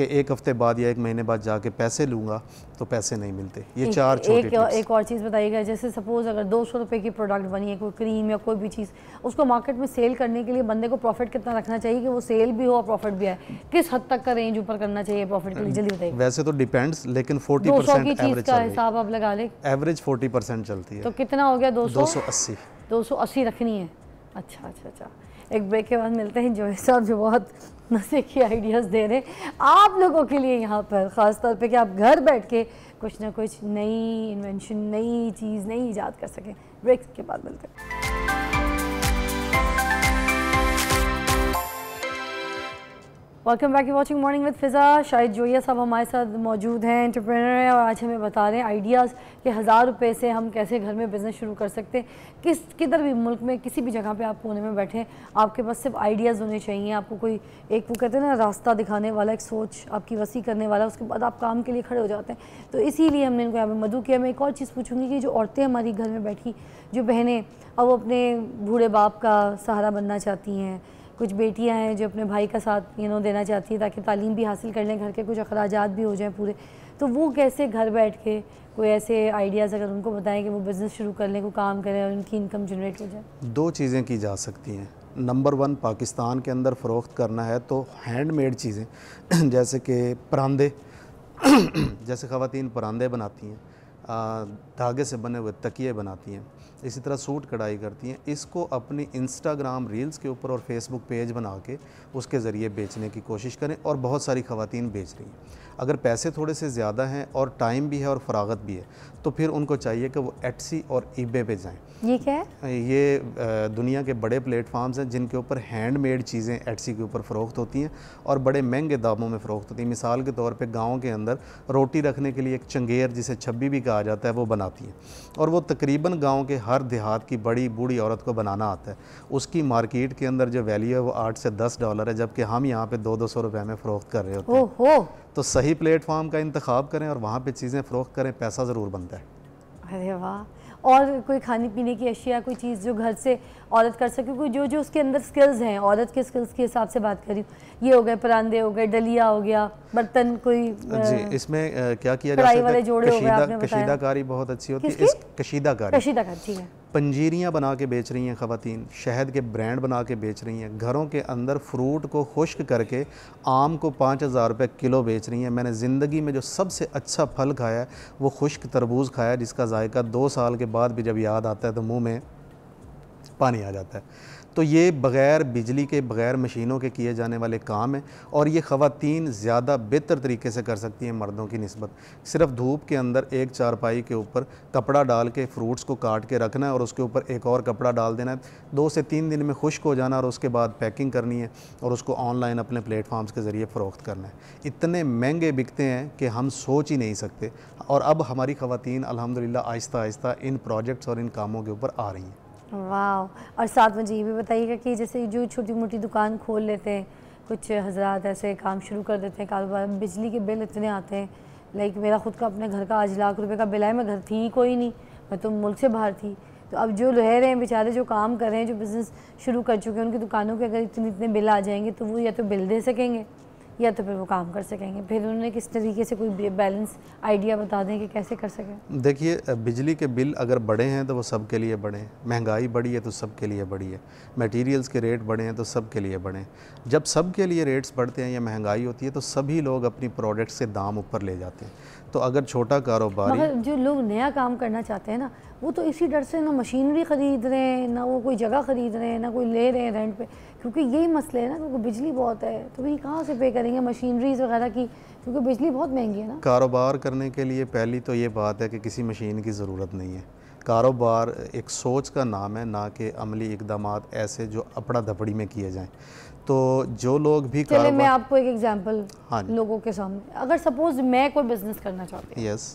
S5: कि एक हफ्ते बाद या एक महीने बाद जाके पैसे लूंगा तो पैसे नहीं मिलते ये एक, चार एक, एक
S1: और चीज़ बताइएगा जैसे सपोज़ अगर दो सौ रुपये की प्रोडक्ट बनी है कोई क्रीम या कोई भी चीज़ उसको मार्केट में सेल करने के लिए बंदे को प्रॉफिट कितना रखना चाहिए कि वो सेल भी हो और प्रॉफिट भी आए किस हद तक का रेंज ऊपर करना चाहिए प्रॉफिट के लिए जल्दी बताइए
S5: वैसे तो डिपेंड्स लेकिन एवरेज हिसाब आप लगा लें एवरेज फोर्टी परसेंट चलती है तो
S1: कितना हो गया दो सौ दो सौ अस्सी रखनी है अच्छा अच्छा अच्छा एक ब्रेक के बाद मिलते हैं जोहेद साहब जो बहुत मज़े के आइडियाज़ दे रहे हैं आप लोगों के लिए यहाँ पर ख़ास तौर पर कि आप घर बैठ के कुछ ना कुछ नई इन्वेंशन नई चीज़ नई ईजाद कर सकें ब्रेक के बाद मिलते हैं welcome back watching morning with Fiza Shahid Zoya साहब हमारे साथ मौजूद हैं इंटरप्रेनर हैं और आज हमें बता रहे हैं आइडियाज़ कि हज़ार रुपये से हम कैसे घर में बिज़नेस शुरू कर सकते हैं किस किधर भी मुल्क में किसी भी जगह पे आप कोने में बैठे आपके पास सिर्फ आइडियाज़ होने चाहिए आपको कोई एक वो कहते हैं ना रास्ता दिखाने वाला एक सोच आपकी वसी करने वाला उसके बाद आप काम के लिए खड़े हो जाते हैं तो इसीलिए हमने इनको यहाँ पर मधु किया मैं एक और चीज़ पूछूँगी कि जो औरतें हमारी घर में बैठी जो बहनें अब वो अपने बूढ़े बाप का सहारा बनना चाहती हैं कुछ बेटियाँ हैं जो अपने भाई का साथ यू नो देना चाहती हैं ताकि तालीम भी हासिल कर लें घर के कुछ अखराज भी हो जाएँ पूरे तो वो कैसे घर बैठ के कोई ऐसे आइडियाज़ अगर उनको बताएं कि वो बिज़नेस शुरू कर लें कोई काम करें और उनकी इनकम जनरेट हो जाए
S5: दो चीज़ें की जा सकती हैं नंबर वन पाकिस्तान के अंदर फ़रोख्त करना है तो हैंडमेड चीज़ें जैसे कि परांदे जैसे ख़वातीन परांदे बनाती हैं धागे से बने हुए तकिए बनाती हैं इसी तरह सूट कढ़ाई करती हैं इसको अपनी इंस्टाग्राम रील्स के ऊपर और फेसबुक पेज बना के उसके ज़रिए बेचने की कोशिश करें और बहुत सारी खवतिन बेच रही हैं अगर पैसे थोड़े से ज़्यादा हैं और टाइम भी है और फरागत भी है तो फिर उनको चाहिए कि वो एटसी और ईबे पे जाएं ये क्या है ये दुनिया के बड़े प्लेटफॉर्म्स हैं जिनके ऊपर हैंडमेड चीज़ें एटसी के ऊपर फ़रोख्त होती हैं और बड़े महंगे दामों में फ़रोख्त होती हैं मिसाल के तौर पे गांव के अंदर रोटी रखने के लिए एक चंगेर जिसे छब्बी भी कहा जाता है वो बनाती हैं और वो तकरीबन गाँव के हर देहात की बड़ी बूढ़ी औरत को बनाना आता है उसकी मार्केट के अंदर जो वैल्यू है वो आठ से दस डॉलर है जबकि हम यहाँ पर दो दो सौ रुपये में फ़रोख्त कर रहे होते हैं तो सही प्लेटफॉर्म का इंतखा करें और वहाँ पर चीज़ें फ़रोख्त करें पैसा ज़रूर बनता है
S1: अरे वाह और कोई खाने पीने की अशिया कोई चीज़ जो घर से औरत कर सके क्योंकि जो जो उसके अंदर स्किल्स हैं औरत के स्किल्स के हिसाब से बात करी ये हो गए परांदे हो गए डलिया हो गया बर्तन कोई जी
S5: इसमें क्या किया जा सकता है कशीदा, हो कशीदाकारी बहुत अच्छी होती है कशीदाकारी
S1: कशीदाकारी ठीक है
S5: पंजीरियाँ बना के बेच रही हैं ख़वातीन शहद के ब्रांड बना के बेच रही हैं घरों के अंदर फ्रूट को खुश्क करके आम को पाँच हज़ार रुपये किलो बेच रही हैं मैंने ज़िंदगी में जो सबसे अच्छा फल खाया है वो खुश्क तरबूज खाया जिसका जायका दो साल के बाद भी जब याद आता है तो मुँह में पानी आ जाता है तो ये बग़ैर बिजली के बग़ैर मशीनों के किए जाने वाले काम हैं और ये ख़वान ज़्यादा बेहतर तरीके से कर सकती हैं मर्दों की नस्बत सिर्फ धूप के अंदर एक चारपाई के ऊपर कपड़ा डाल के फ्रूट्स को काट के रखना है और उसके ऊपर एक और कपड़ा डाल देना है दो से तीन दिन में खुश्क हो जाना और उसके बाद पैकिंग करनी है और उसको ऑनलाइन अपने प्लेटफॉर्म्स के ज़रिए फ़रोख्त करना है इतने महंगे बिकते हैं कि हम सोच ही नहीं सकते और अब हमारी ख़वान अलहमदिल्ला आहिस्ता आहिस्ता इन प्रोजेक्ट्स और इन कामों के ऊपर आ रही हैं
S1: वाह और साथ मुझे ये भी बताइएगा कि जैसे जो छोटी मोटी दुकान खोल लेते हैं कुछ हजरात ऐसे काम शुरू कर देते हैं कारोबार बिजली के बिल इतने आते हैं लाइक मेरा खुद का अपने घर का आज लाख रुपए का बिल है मैं घर थी ही कोई नहीं मैं तो मुल्क से बाहर थी तो अब जो रह रहे हैं बेचारे जो काम कर रहे हैं जो बिज़नेस शुरू कर चुके हैं उनकी दुकानों के अगर इतने इतने बिल आ जाएंगे तो वो या तो बिल दे सकेंगे या तो फिर वो काम कर सकेंगे फिर उन्होंने किस तरीके से कोई बैलेंस आइडिया बता दें कि कैसे कर सकें
S5: देखिए बिजली के बिल अगर बढ़े हैं तो वो सबके लिए बढ़े महंगाई बढ़ी है तो सबके लिए बढ़ी है मटेरियल्स के रेट बढ़े हैं तो सबके लिए बढ़े जब सबके लिए रेट्स बढ़ते हैं या महंगाई होती है तो सभी लोग अपनी प्रोडक्ट्स के दाम ऊपर ले जाते हैं तो अगर छोटा कारोबार
S1: जो लोग नया काम करना चाहते हैं ना वो तो इसी डर से ना मशीनरी ख़रीद रहे हैं ना वो कोई जगह ख़रीद रहे हैं ना कोई ले रहे हैं रेंट पे क्योंकि यही मसले है ना क्योंकि बिजली बहुत है तो भाई कहाँ से पे करेंगे मशीनरीज वगैरह की क्योंकि बिजली बहुत महंगी है ना
S5: कारोबार करने के लिए पहली तो ये बात है कि किसी मशीन की ज़रूरत नहीं है कारोबार एक सोच का नाम है ना कि अमली इकदाम ऐसे जो अपड़ा धपड़ी में किए जाएँ तो जो लोग भी चले मैं आपको
S1: एक एग्जांपल हाँ लोगों के सामने अगर सपोज मैं कोई बिजनेस करना चाहती हूँ यस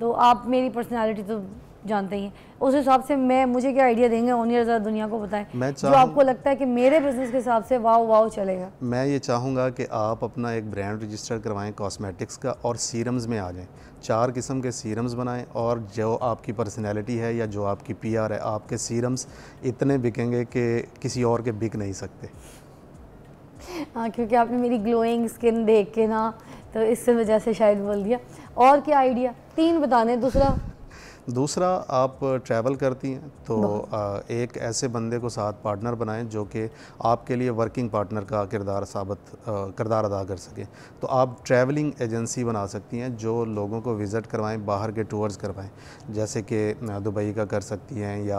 S1: तो आप मेरी पर्सनालिटी तो जानते ही हैं उस हिसाब से मैं मुझे क्या आइडिया देंगे दुनिया को बताएं मैं जो आपको लगता है कि मेरे बिजनेस के हिसाब से वाओ वाओ चलेगा
S5: मैं ये चाहूँगा कि आप अपना एक ब्रांड रजिस्टर करवाएं कॉस्मेटिक्स का और सीरम्स में आ जाएं चार किस्म के सीरम्स बनाएं और जो आपकी पर्सनैलिटी है या जो आपकी पी है आपके सीरम्स इतने बिकेंगे कि किसी और के बिक नहीं सकते
S1: हाँ, क्योंकि आपने मेरी ग्लोइंग स्किन देख के ना तो इस वजह से शायद बोल दिया और क्या आइडिया तीन बताने दूसरा
S5: दूसरा आप ट्रैवल करती हैं तो एक ऐसे बंदे को साथ पार्टनर बनाएं जो कि आपके लिए वर्किंग पार्टनर का किरदार साबित किरदार अदा कर सके तो आप ट्रैवलिंग एजेंसी बना सकती हैं जो लोगों को विज़िट करवाएं बाहर के टूर्स करवाएं जैसे कि दुबई का कर सकती हैं या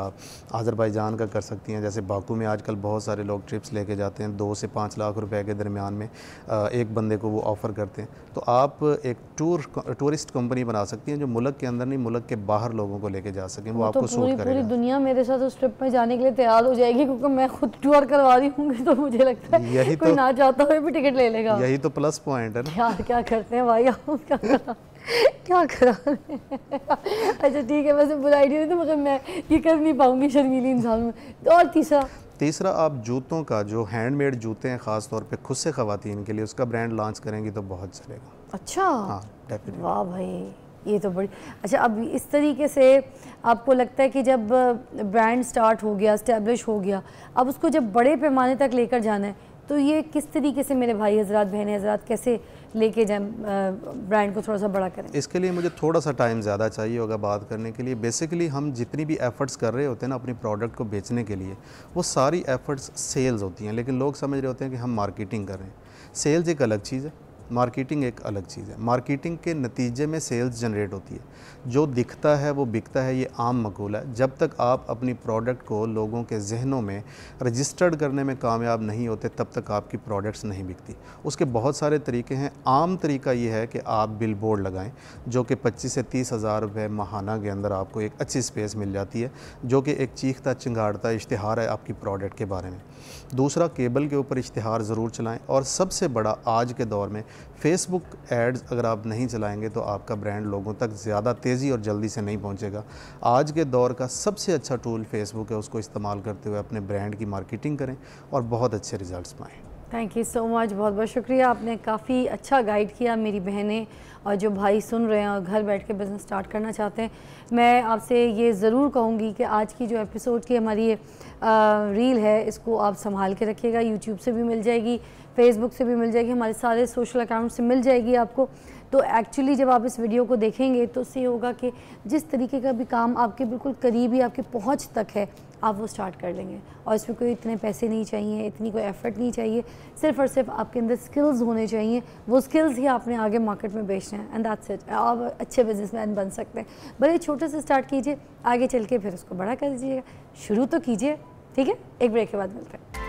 S5: आज़रबाईजान का कर सकती हैं जैसे बाकू में आजकल बहुत सारे लोग ट्रिप्स लेके जाते हैं दो से पाँच लाख रुपये के दरमियान में एक बंदे को वो ऑफ़र करते हैं तो आप एक टूर टूरिस्ट कंपनी बना सकती हैं जो मुल्क के अंदर नहीं मुल्क के बाहर लोगों को लेके जा सकें वो, वो तो आपको तो सूट करेगा पूरी
S1: दुनिया मेरे साथ उस ट्रिप में जाने के लिए तैयार हो जाएगी क्योंकि मैं खुद टूर करवा रही हूँ तो मुझे लगता है यही कोई तो, ना चाहता हुए भी टिकट ले लेगा यही तो
S5: प्लस पॉइंट है ना
S1: क्या करते हैं भाई आप क्या करा क्या करा अच्छा ठीक है वैसे बुरा आइडिया नहीं तो मगर मैं ये कर नहीं पाऊंगी शर्मीली इंसान में और तीसरा
S5: तीसरा आप जूतों का जो हैंडमेड जूते हैं ख़ास तौर पे खुद से खातन के लिए उसका ब्रांड लॉन्च करेंगी तो बहुत चलेगा अच्छा हाँ
S1: वाह भाई ये तो बड़ी अच्छा अब इस तरीके से आपको लगता है कि जब ब्रांड स्टार्ट हो गया इस्टेब्लिश हो गया अब उसको जब बड़े पैमाने तक लेकर जाना है तो ये किस तरीके से मेरे भाई हजरात बहन हजरात कैसे लेके जाएं ब्रांड को थोड़ा सा बड़ा करें
S5: इसके लिए मुझे थोड़ा सा टाइम ज़्यादा चाहिए होगा बात करने के लिए बेसिकली हम जितनी भी एफ़र्ट्स कर रहे होते हैं ना अपनी प्रोडक्ट को बेचने के लिए वो सारी एफ़र्ट्स सेल्स होती हैं लेकिन लोग समझ रहे होते हैं कि हम मार्केटिंग कर रहे हैं सेल्स एक अलग चीज़ है मार्केटिंग एक अलग चीज़ है मार्केटिंग के नतीजे में सेल्स जनरेट होती है जो दिखता है वो बिकता है ये आम मकूल है जब तक आप अपनी प्रोडक्ट को लोगों के जहनों में रजिस्टर्ड करने में कामयाब नहीं होते तब तक आपकी प्रोडक्ट्स नहीं बिकती उसके बहुत सारे तरीके हैं आम तरीका ये है कि आप बिल बोर्ड लगाएँ जो कि पच्चीस से तीस हज़ार रुपये महाना के अंदर आपको एक अच्छी स्पेस मिल जाती है जो कि एक चीखता चिंगाड़ता इश्तहार है आपकी प्रोडक्ट के बारे में दूसरा केबल के ऊपर इश्तहार ज़रूर चलाएं और सबसे बड़ा आज के दौर में फेसबुक एड्स अगर आप नहीं चलाएंगे तो आपका ब्रांड लोगों तक ज़्यादा तेज़ी और जल्दी से नहीं पहुंचेगा आज के दौर का सबसे अच्छा टूल फेसबुक है उसको इस्तेमाल करते हुए अपने ब्रांड की मार्केटिंग करें और बहुत अच्छे रिजल्ट पाएँ
S1: थैंक यू सो मच बहुत बहुत शुक्रिया आपने काफ़ी अच्छा गाइड किया मेरी बहनें और जो भाई सुन रहे हैं और घर बैठ के बिज़नेस स्टार्ट करना चाहते हैं मैं आपसे ये ज़रूर कहूँगी कि आज की जो एपिसोड की हमारी रील है इसको आप संभाल के रखिएगा यूट्यूब से भी मिल जाएगी फेसबुक से भी मिल जाएगी हमारे सारे सोशल अकाउंट से मिल जाएगी आपको तो एक्चुअली जब आप इस वीडियो को देखेंगे तो से होगा कि जिस तरीके का भी काम आपके बिल्कुल करीब ही आपकी पहुँच तक है आप वो स्टार्ट कर लेंगे और इसमें कोई इतने पैसे नहीं चाहिए इतनी कोई एफ़र्ट नहीं चाहिए सिर्फ और सिर्फ आपके अंदर स्किल्स होने चाहिए वो स्किल्स ही आपने आगे मार्केट में बेचने हैं एंड दैट्स इट आप अच्छे बिजनेस मैन बन सकते हैं भले छोटे से स्टार्ट कीजिए आगे चल के फिर उसको बड़ा कर दीजिएगा शुरू तो कीजिए ठीक है एक ब्रेक के बाद मिलते हैं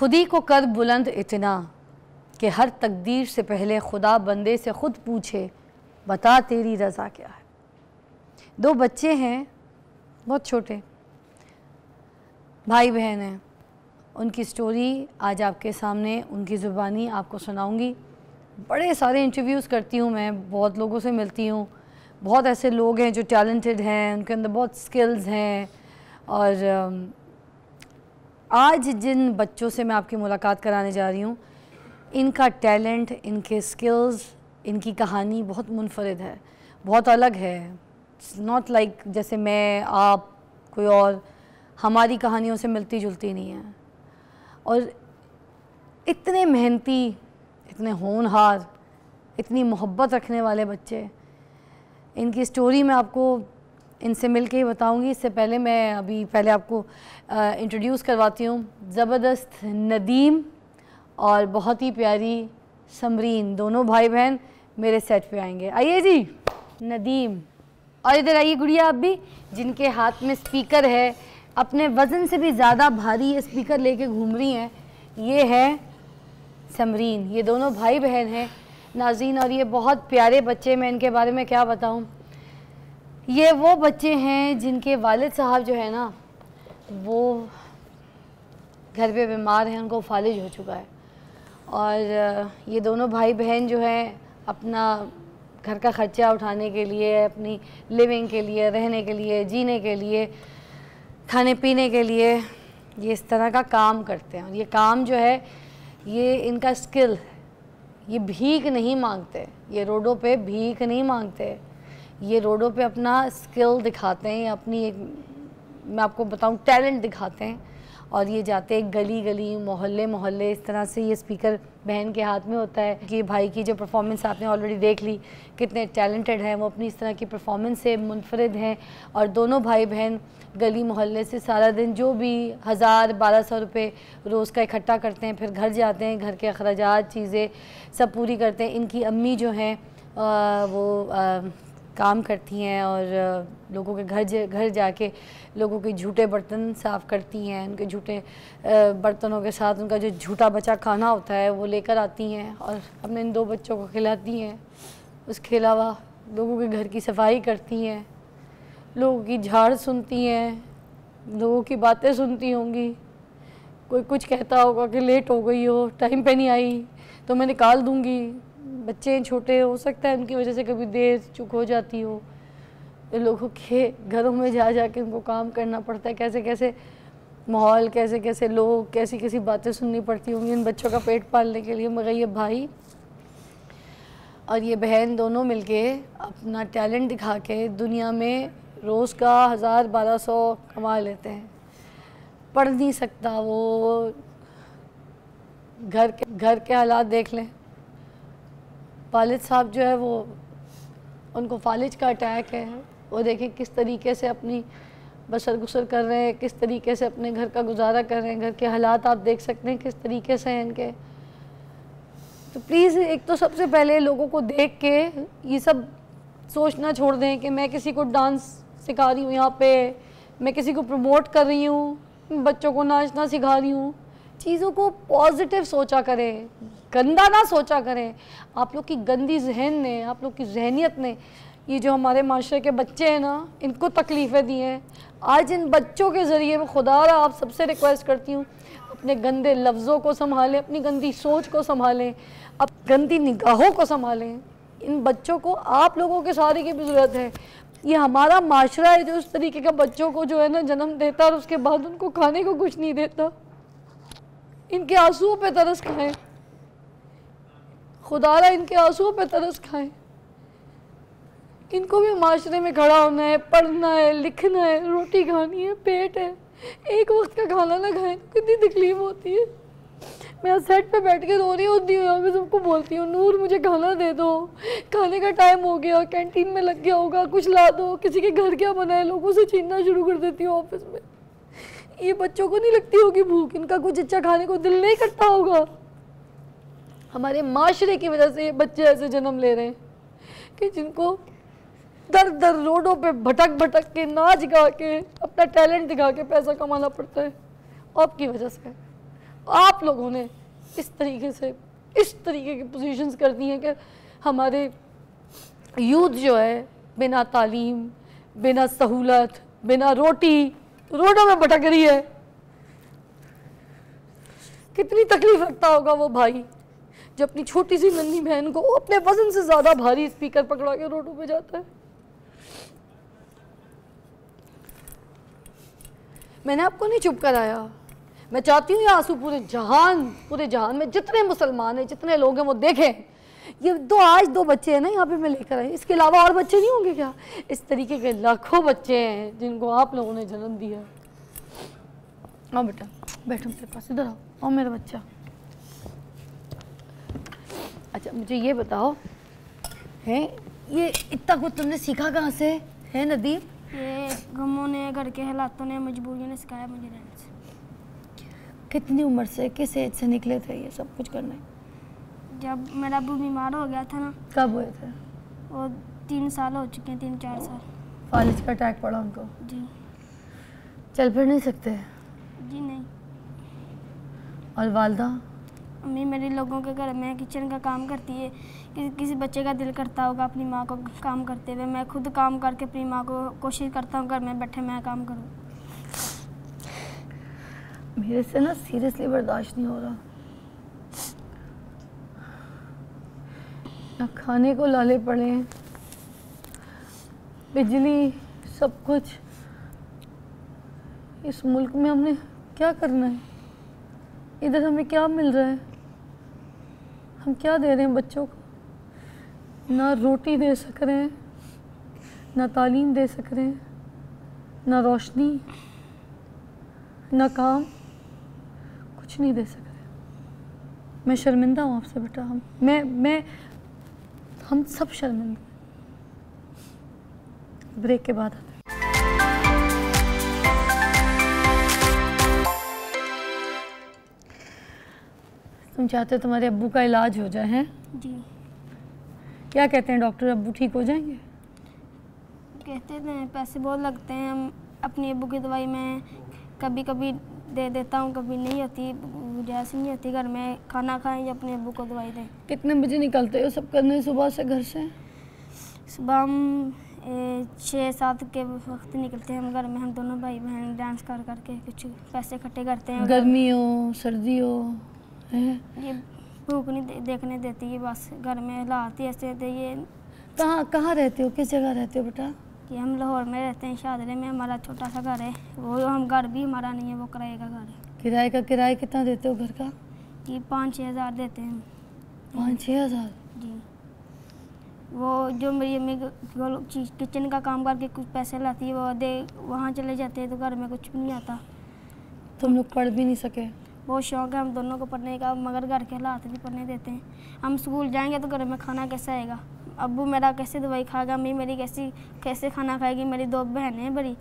S1: ख़ुदी को कर बुलंद इतना कि हर तकदीर से पहले खुदा बंदे से ख़ुद पूछे बता तेरी रज़ा क्या है दो बच्चे हैं बहुत छोटे भाई बहन हैं उनकी स्टोरी आज आपके सामने उनकी ज़ुबानी आपको सुनाऊंगी बड़े सारे इंटरव्यूज़ करती हूँ मैं बहुत लोगों से मिलती हूँ बहुत ऐसे लोग हैं जो टैलेंटेड हैं उनके अंदर बहुत स्किल्स हैं और um, आज जिन बच्चों से मैं आपकी मुलाकात कराने जा रही हूँ इनका टैलेंट इनके स्किल्स इनकी कहानी बहुत मुनफरद है बहुत अलग है नॉट लाइक जैसे मैं आप कोई और हमारी कहानियों से मिलती जुलती नहीं है और इतने मेहनती इतने होनहार इतनी मोहब्बत रखने वाले बच्चे इनकी स्टोरी में आपको इनसे मिल के ही बताऊँगी इससे पहले मैं अभी पहले आपको इंट्रोड्यूस करवाती हूँ ज़बरदस्त नदीम और बहुत ही प्यारी समरीन दोनों भाई बहन मेरे सेट पे आएंगे आइए जी नदीम और इधर आइए गुड़िया आप भी जिनके हाथ में स्पीकर है अपने वज़न से भी ज़्यादा भारी स्पीकर लेके घूम रही हैं ये है समरीन ये दोनों भाई बहन हैं नाजीन और ये बहुत प्यारे बच्चे मैं इनके बारे में क्या बताऊँ ये वो बच्चे हैं जिनके वालिद साहब जो है ना वो घर पे बीमार हैं उनको फालिज हो चुका है और ये दोनों भाई बहन जो हैं अपना घर का ख़र्चा उठाने के लिए अपनी लिविंग के लिए रहने के लिए जीने के लिए खाने पीने के लिए ये इस तरह का काम करते हैं और ये काम जो है ये इनका स्किल ये भीख नहीं मांगते ये रोडों पे भीख नहीं मांगते ये रोडों पे अपना स्किल दिखाते हैं अपनी एक मैं आपको बताऊं टैलेंट दिखाते हैं और ये जाते हैं गली गली मोहल्ले मोहल्ले इस तरह से ये स्पीकर बहन के हाथ में होता है कि भाई की जो परफॉर्मेंस आपने ऑलरेडी देख ली कितने टैलेंटेड हैं वो अपनी इस तरह की परफॉर्मेंस से मुनफरद हैं और दोनों भाई बहन गली मोहल्ले से सारा दिन जो भी हज़ार बारह सौ रुपये रोज़ का इकट्ठा करते हैं फिर घर जाते हैं घर के अखराज चीज़ें सब पूरी करते हैं इनकी अम्मी जो हैं वो आ, काम करती हैं और लोगों के घर घर जाके लोगों के झूठे बर्तन साफ़ करती हैं उनके झूठे बर्तनों के साथ उनका जो झूठा बचा खाना होता है वो लेकर आती हैं और अपने इन दो बच्चों को खिलाती हैं उसके अलावा लोगों के घर की सफाई करती हैं लोगों की झाड़ सुनती हैं लोगों की बातें सुनती होंगी कोई कुछ कहता होगा कि लेट हो गई हो टाइम पे नहीं आई तो मैं निकाल दूँगी बच्चे छोटे हो सकता है उनकी वजह से कभी देर चुक हो जाती हो लोगों के घरों में जा जा के उनको काम करना पड़ता है कैसे कैसे माहौल कैसे कैसे लोग कैसी कैसी बातें सुननी पड़ती होंगी इन बच्चों का पेट पालने के लिए मगर ये भाई और ये बहन दोनों मिलके अपना टैलेंट दिखा के दुनिया में रोज़ का हज़ार बारह सौ कमा लेते हैं पढ़ नहीं सकता वो घर के घर के हालात देख लें वालिद साहब जो है वो उनको फालिज का अटैक है वो देखें किस तरीके से अपनी बसर गुसर कर रहे हैं किस तरीके से अपने घर का गुजारा कर रहे हैं घर के हालात आप देख सकते हैं किस तरीके से हैं इनके तो प्लीज़ एक तो सबसे पहले लोगों को देख के ये सब सोचना छोड़ दें कि मैं किसी को डांस सिखा रही हूँ यहाँ पे मैं किसी को प्रमोट कर रही हूँ बच्चों को नाचना सिखा रही हूँ चीज़ों को पॉजिटिव सोचा करें गंदा ना सोचा करें आप लोग की गंदी जहन ने आप लोग की जहनीत ने ये जो हमारे माशरे के बच्चे हैं ना इनको तकलीफ़ें दी हैं आज इन बच्चों के ज़रिए मैं खुदा रहा आप सबसे रिक्वेस्ट करती हूँ अपने गंदे लफ्ज़ों को संभालें अपनी गंदी सोच को संभालें अब गंदी निगाहों को संभालें इन बच्चों को आप लोगों के सारे की भी ज़रूरत है ये हमारा माशरा है जो उस तरीके का बच्चों को जो है ना जन्म देता और उसके बाद उनको खाने को कुछ नहीं देता इनके आंसुओं पे तरस खाएं खुदारा इनके आंसुओं पर तरस खाएं इनको भी माशरे में खड़ा होना है पढ़ना है लिखना है रोटी खानी है पेट है एक वक्त का खाना ना खाए कितनी तकलीफ होती है मैं सेट पे बैठ के रो रही होती हूँ मैं सबको बोलती हूँ नूर मुझे खाना दे दो खाने का टाइम हो गया कैंटीन में लग गया होगा कुछ ला दो किसी के घर क्या बनाए लोगों से छीनना शुरू कर देती हूँ ऑफिस में ये बच्चों को नहीं लगती होगी भूख इनका कुछ अच्छा खाने को दिल नहीं करता होगा हमारे माशरे की वजह से ये बच्चे ऐसे जन्म ले रहे हैं कि जिनको दर दर रोडों पे भटक भटक के नाच गा के अपना टैलेंट दिखा के पैसा कमाना पड़ता है आपकी वजह से आप लोगों ने इस तरीके से इस तरीके की पोजीशंस कर दी हैं कि हमारे यूथ जो है बिना तालीम बिना सहूलत बिना रोटी रोडों में भटक रही है कितनी तकलीफ रखता होगा वो भाई जो अपनी छोटी सी नन्ही बहन को अपने वजन से ज़्यादा भारी स्पीकर पकड़ा के रोडों पे जाता है मैंने आपको नहीं चुप कराया मैं चाहती हूँ ये आंसू पूरे जहान पूरे जहान में जितने मुसलमान हैं जितने लोग हैं वो देखें ये दो आज दो बच्चे हैं ना यहाँ पे मैं लेकर आई इसके अलावा और बच्चे नहीं होंगे क्या इस तरीके के लाखों बच्चे हैं जिनको आप लोगों ने जन्म दिया हाँ बेटा बैठो मेरे पास इधर आओ और मेरा बच्चा अच्छा मुझे ये बताओ हैं ये इतना कुछ तुमने सीखा कहाँ से है नदीम
S4: ये गमों ने घर के हालातों ने मजबूरियों ने सिखाया मुझे रहने से
S1: कितनी उम्र से किस एज से निकले थे ये सब कुछ करने
S4: जब मेरा अबू बीमार हो गया था ना कब हुए थे वो तीन साल हो चुके हैं तीन चार साल
S1: कॉलेज का अटैक पड़ा उनको जी चल फिर नहीं सकते जी नहीं और वालदा
S4: मम्मी मेरे लोगों के घर में किचन का काम करती है कि, किसी बच्चे का दिल करता होगा अपनी माँ को काम करते हुए मैं खुद काम करके अपनी माँ को कोशिश करता हूँ घर में बैठे मैं काम करूँ
S1: मेरे से ना सीरियसली बर्दाश्त नहीं हो रहा ना खाने को लाले पड़े हैं बिजली सब कुछ इस मुल्क में हमने क्या करना है इधर हमें क्या मिल रहा है हम क्या दे रहे हैं बच्चों को ना रोटी दे सक रहे हैं ना तालीम दे सक रहे हैं ना रोशनी ना काम कुछ नहीं दे सक रहे मैं शर्मिंदा हूँ आपसे बेटा हम मैं मैं हम सब शर्मिंदा ब्रेक के बाद आते हैं चाहते तुम्हारे अबू का इलाज हो जाए हैं जी क्या कहते हैं डॉक्टर अबू ठीक हो जाएंगे
S4: कहते तो हैं पैसे बहुत लगते हैं हम अपने अबू की दवाई में कभी कभी दे देता हूँ कभी नहीं होती जैसे नहीं होती घर में खाना खाएं या अपने अबू को दवाई दें
S1: कितने बजे निकलते हो सब करने सुबह से घर से
S4: सुबह हम छः सात के वक्त निकलते हैं हम घर में हम दोनों भाई बहन डांस कर करके कुछ पैसे इकट्ठे करते हैं गर्मी
S1: हो सर्दी हो ये
S4: भूख नहीं दे, देखने देती है बस घर में लाती ऐसे दे ये
S1: कहाँ कहाँ रहते हो किस जगह रहते हो बेटा
S4: कि हम लाहौर में रहते हैं शादरे में हमारा छोटा सा घर है वो हम घर भी हमारा नहीं है वो किराए का घर है
S1: किराए का किराया कितना देते हो घर का
S4: ये पाँच छः हज़ार देते हैं
S1: पाँच छः हज़ार
S4: जी वो जो मेरी अम्मी चीज किचन का काम करके कुछ पैसे लाती है वो दे वहाँ चले जाते हैं तो घर में कुछ भी नहीं आता
S1: तुम लोग पढ़ भी नहीं सके
S4: बहुत शौक है हम दोनों को पढ़ने का मगर घर के हालात भी पढ़ने देते हैं हम स्कूल जाएंगे तो घर में खाना कैसा आएगा अबू मेरा कैसे दवाई खाएगा मम्मी मेरी कैसी कैसे खाना खाएगी मेरी दो बहन हैं बड़ी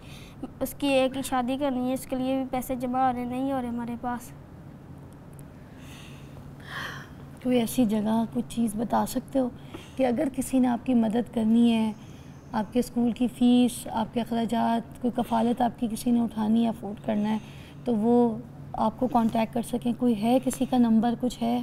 S4: उसकी एक ही शादी करनी है उसके लिए भी पैसे जमा हो रहे नहीं हो रहे हमारे पास
S1: कोई ऐसी जगह कोई चीज़ बता सकते हो कि अगर किसी ने आपकी मदद करनी है आपके स्कूल की फ़ीस आपके अखराज कोई कफ़ालत आपकी किसी ने उठानी है अफोर्ड करना है तो वो आपको कांटेक्ट कर सकें कोई है किसी का नंबर कुछ है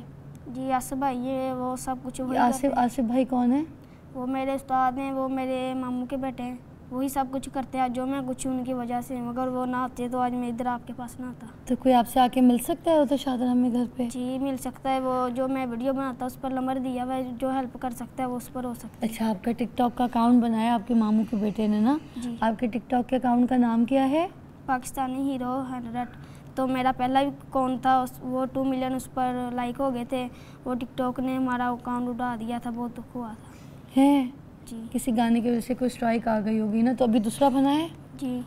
S4: जी आसिफ भाई ये वो सब कुछ आसिफ
S1: आसिफ भाई कौन है
S4: वो मेरे उस्ताद हैं वो मेरे मामू के बेटे हैं वही सब कुछ करते हैं जो मैं कुछ उनकी वजह से मगर वो ना आते तो आज मैं इधर आपके पास ना आता तो कोई आपसे आके मिल सकता है वो तो शादर हमें घर पे जी मिल सकता है वो जो मैं वीडियो बनाता उस पर नंबर दिया हुआ जो हेल्प कर सकता है वो उस पर हो सकता
S1: है अच्छा आपका टिकटॉक का अकाउंट बनाया आपके मामू के बेटे ने ना आपके टिकटॉक के अकाउंट का नाम क्या है
S4: पाकिस्तानी हीरो हंड्रेड तो मेरा पहला भी कौन था उस वो टू मिलियन उस पर लाइक हो गए थे वो टिकटॉक ने हमारा अकाउंट उठा दिया था बहुत दुख हुआ था
S1: है जी किसी गाने की वजह से कोई स्ट्राइक आ गई होगी ना तो अभी दूसरा
S4: बना है जी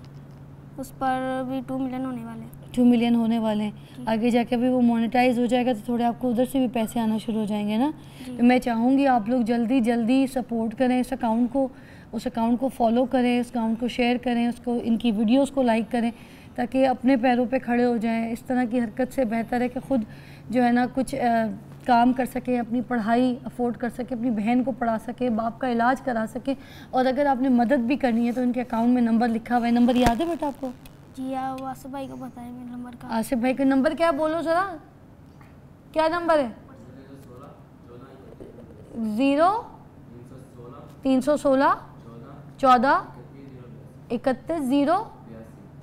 S4: उस पर भी टू मिलियन होने वाले
S1: टू मिलियन होने वाले हैं आगे जाके अभी वो मोनेटाइज हो जाएगा तो थोड़े आपको उधर से भी पैसे आना शुरू हो जाएंगे ना तो मैं चाहूँगी आप लोग जल्दी जल्दी सपोर्ट करें इस अकाउंट को उस अकाउंट को फॉलो करें उस अकाउंट को शेयर करें उसको इनकी वीडियोस को लाइक करें ताकि अपने पैरों पे खड़े हो जाएं इस तरह की हरकत से बेहतर है कि ख़ुद जो है ना कुछ आ, काम कर सके अपनी पढ़ाई अफोर्ड कर सके अपनी बहन को पढ़ा सके बाप का इलाज करा सके और अगर आपने मदद भी करनी है तो उनके अकाउंट में नंबर लिखा हुआ है नंबर याद है बेटा आपको
S4: जी हाँ, आसिफ भाई को बताएंगे मेरे नंबर का
S1: आसिफ भाई का नंबर क्या बोलो जरा क्या नंबर है ज़ीरो तीन सौ सोलह चौदह इकतीस ज़ीरो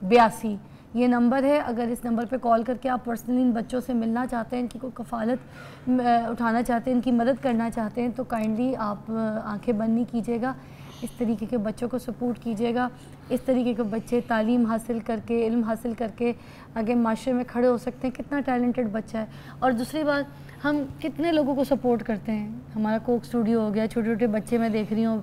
S1: बयासी ये नंबर है अगर इस नंबर पे कॉल करके आप पर्सनली इन बच्चों से मिलना चाहते हैं इनकी कोई कफालत उठाना चाहते हैं इनकी मदद करना चाहते हैं तो काइंडली आप आंखें बंद नहीं कीजिएगा इस तरीके के बच्चों को सपोर्ट कीजिएगा इस तरीके के बच्चे तालीम हासिल करके इल्म हासिल करके आगे माशरे में खड़े हो सकते हैं कितना टैलेंटेड बच्चा है और दूसरी बात हम कितने लोगों को सपोर्ट करते हैं हमारा कोक स्टूडियो हो गया छोटे छोटे बच्चे मैं देख रही हूँ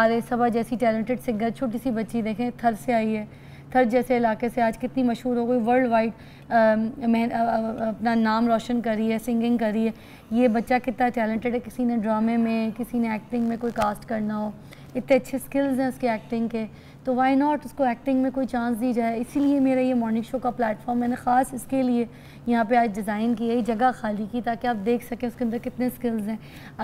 S1: आर ए जैसी टैलेंटेड सिंगर छोटी सी बच्ची देखें थर से आई है थर जैसे इलाके से आज कितनी मशहूर हो गई वर्ल्ड वाइड अपना नाम रोशन करी है सिंगिंग करी है ये बच्चा कितना टैलेंटेड है किसी ने ड्रामे में किसी ने एक्टिंग में कोई कास्ट करना हो इतने अच्छे स्किल्स हैं उसके एक्टिंग के तो वाई नॉट उसको एक्टिंग में कोई चांस दी जाए इसीलिए मेरा ये मॉर्निंग शो का प्लेटफॉर्म मैंने ख़ास इसके लिए यहाँ पे आज डिज़ाइन किया ये जगह खाली की ताकि आप देख सकें उसके अंदर कितने स्किल्स हैं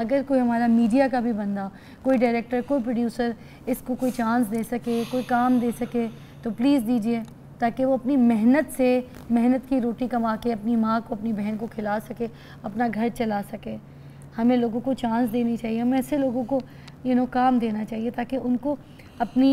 S1: अगर कोई हमारा मीडिया का भी बंदा कोई डायरेक्टर कोई प्रोड्यूसर इसको कोई चांस दे सके कोई काम दे सके तो प्लीज़ दीजिए ताकि वो अपनी मेहनत से मेहनत की रोटी कमा के अपनी माँ को अपनी बहन को खिला सके अपना घर चला सके हमें लोगों को चांस देनी चाहिए हमें ऐसे लोगों को यू नो काम देना चाहिए ताकि उनको अपनी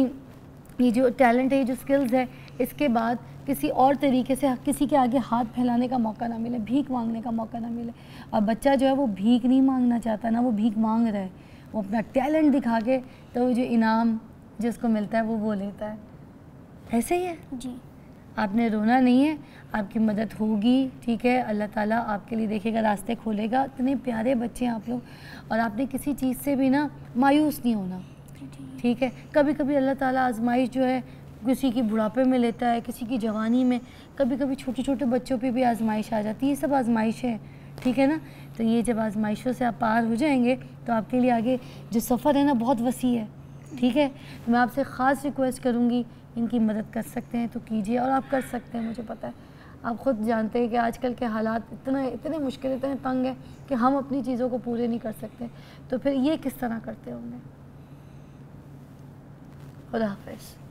S1: ये जो टैलेंट है ये जो स्किल्स है इसके बाद किसी और तरीके से किसी के आगे हाथ फैलाने का मौका ना मिले भीख मांगने का मौका ना मिले और बच्चा जो है वो भीख नहीं मांगना चाहता ना वो भीख मांग रहा है वो अपना टैलेंट दिखा के तो जो इनाम जिसको मिलता है वो वो लेता है ऐसे ही है जी आपने रोना नहीं है आपकी मदद होगी ठीक है अल्लाह ताला आपके लिए देखेगा रास्ते खोलेगा इतने प्यारे बच्चे हैं आप लोग और आपने किसी चीज़ से भी ना मायूस नहीं होना ठीक है कभी कभी अल्लाह ताला आजमाइश जो है किसी की बुढ़ापे में लेता है किसी की जवानी में कभी कभी छोटे छोटे बच्चों पर भी आजमाइश आ जाती है ये सब आजमाइश है ठीक है ना तो ये जब आजमाइशों से आप पार हो जाएंगे तो आपके लिए आगे जो सफ़र है ना बहुत वसी है ठीक है तो मैं आपसे ख़ास रिक्वेस्ट करूँगी इनकी मदद कर सकते हैं तो कीजिए और आप कर सकते हैं मुझे पता है आप ख़ुद जानते हैं कि आजकल के हालात इतना इतने मुश्किल इतने तंग हैं कि हम अपनी चीज़ों को पूरे नहीं कर सकते तो फिर ये किस तरह करते होंगे खुदा
S4: हाफ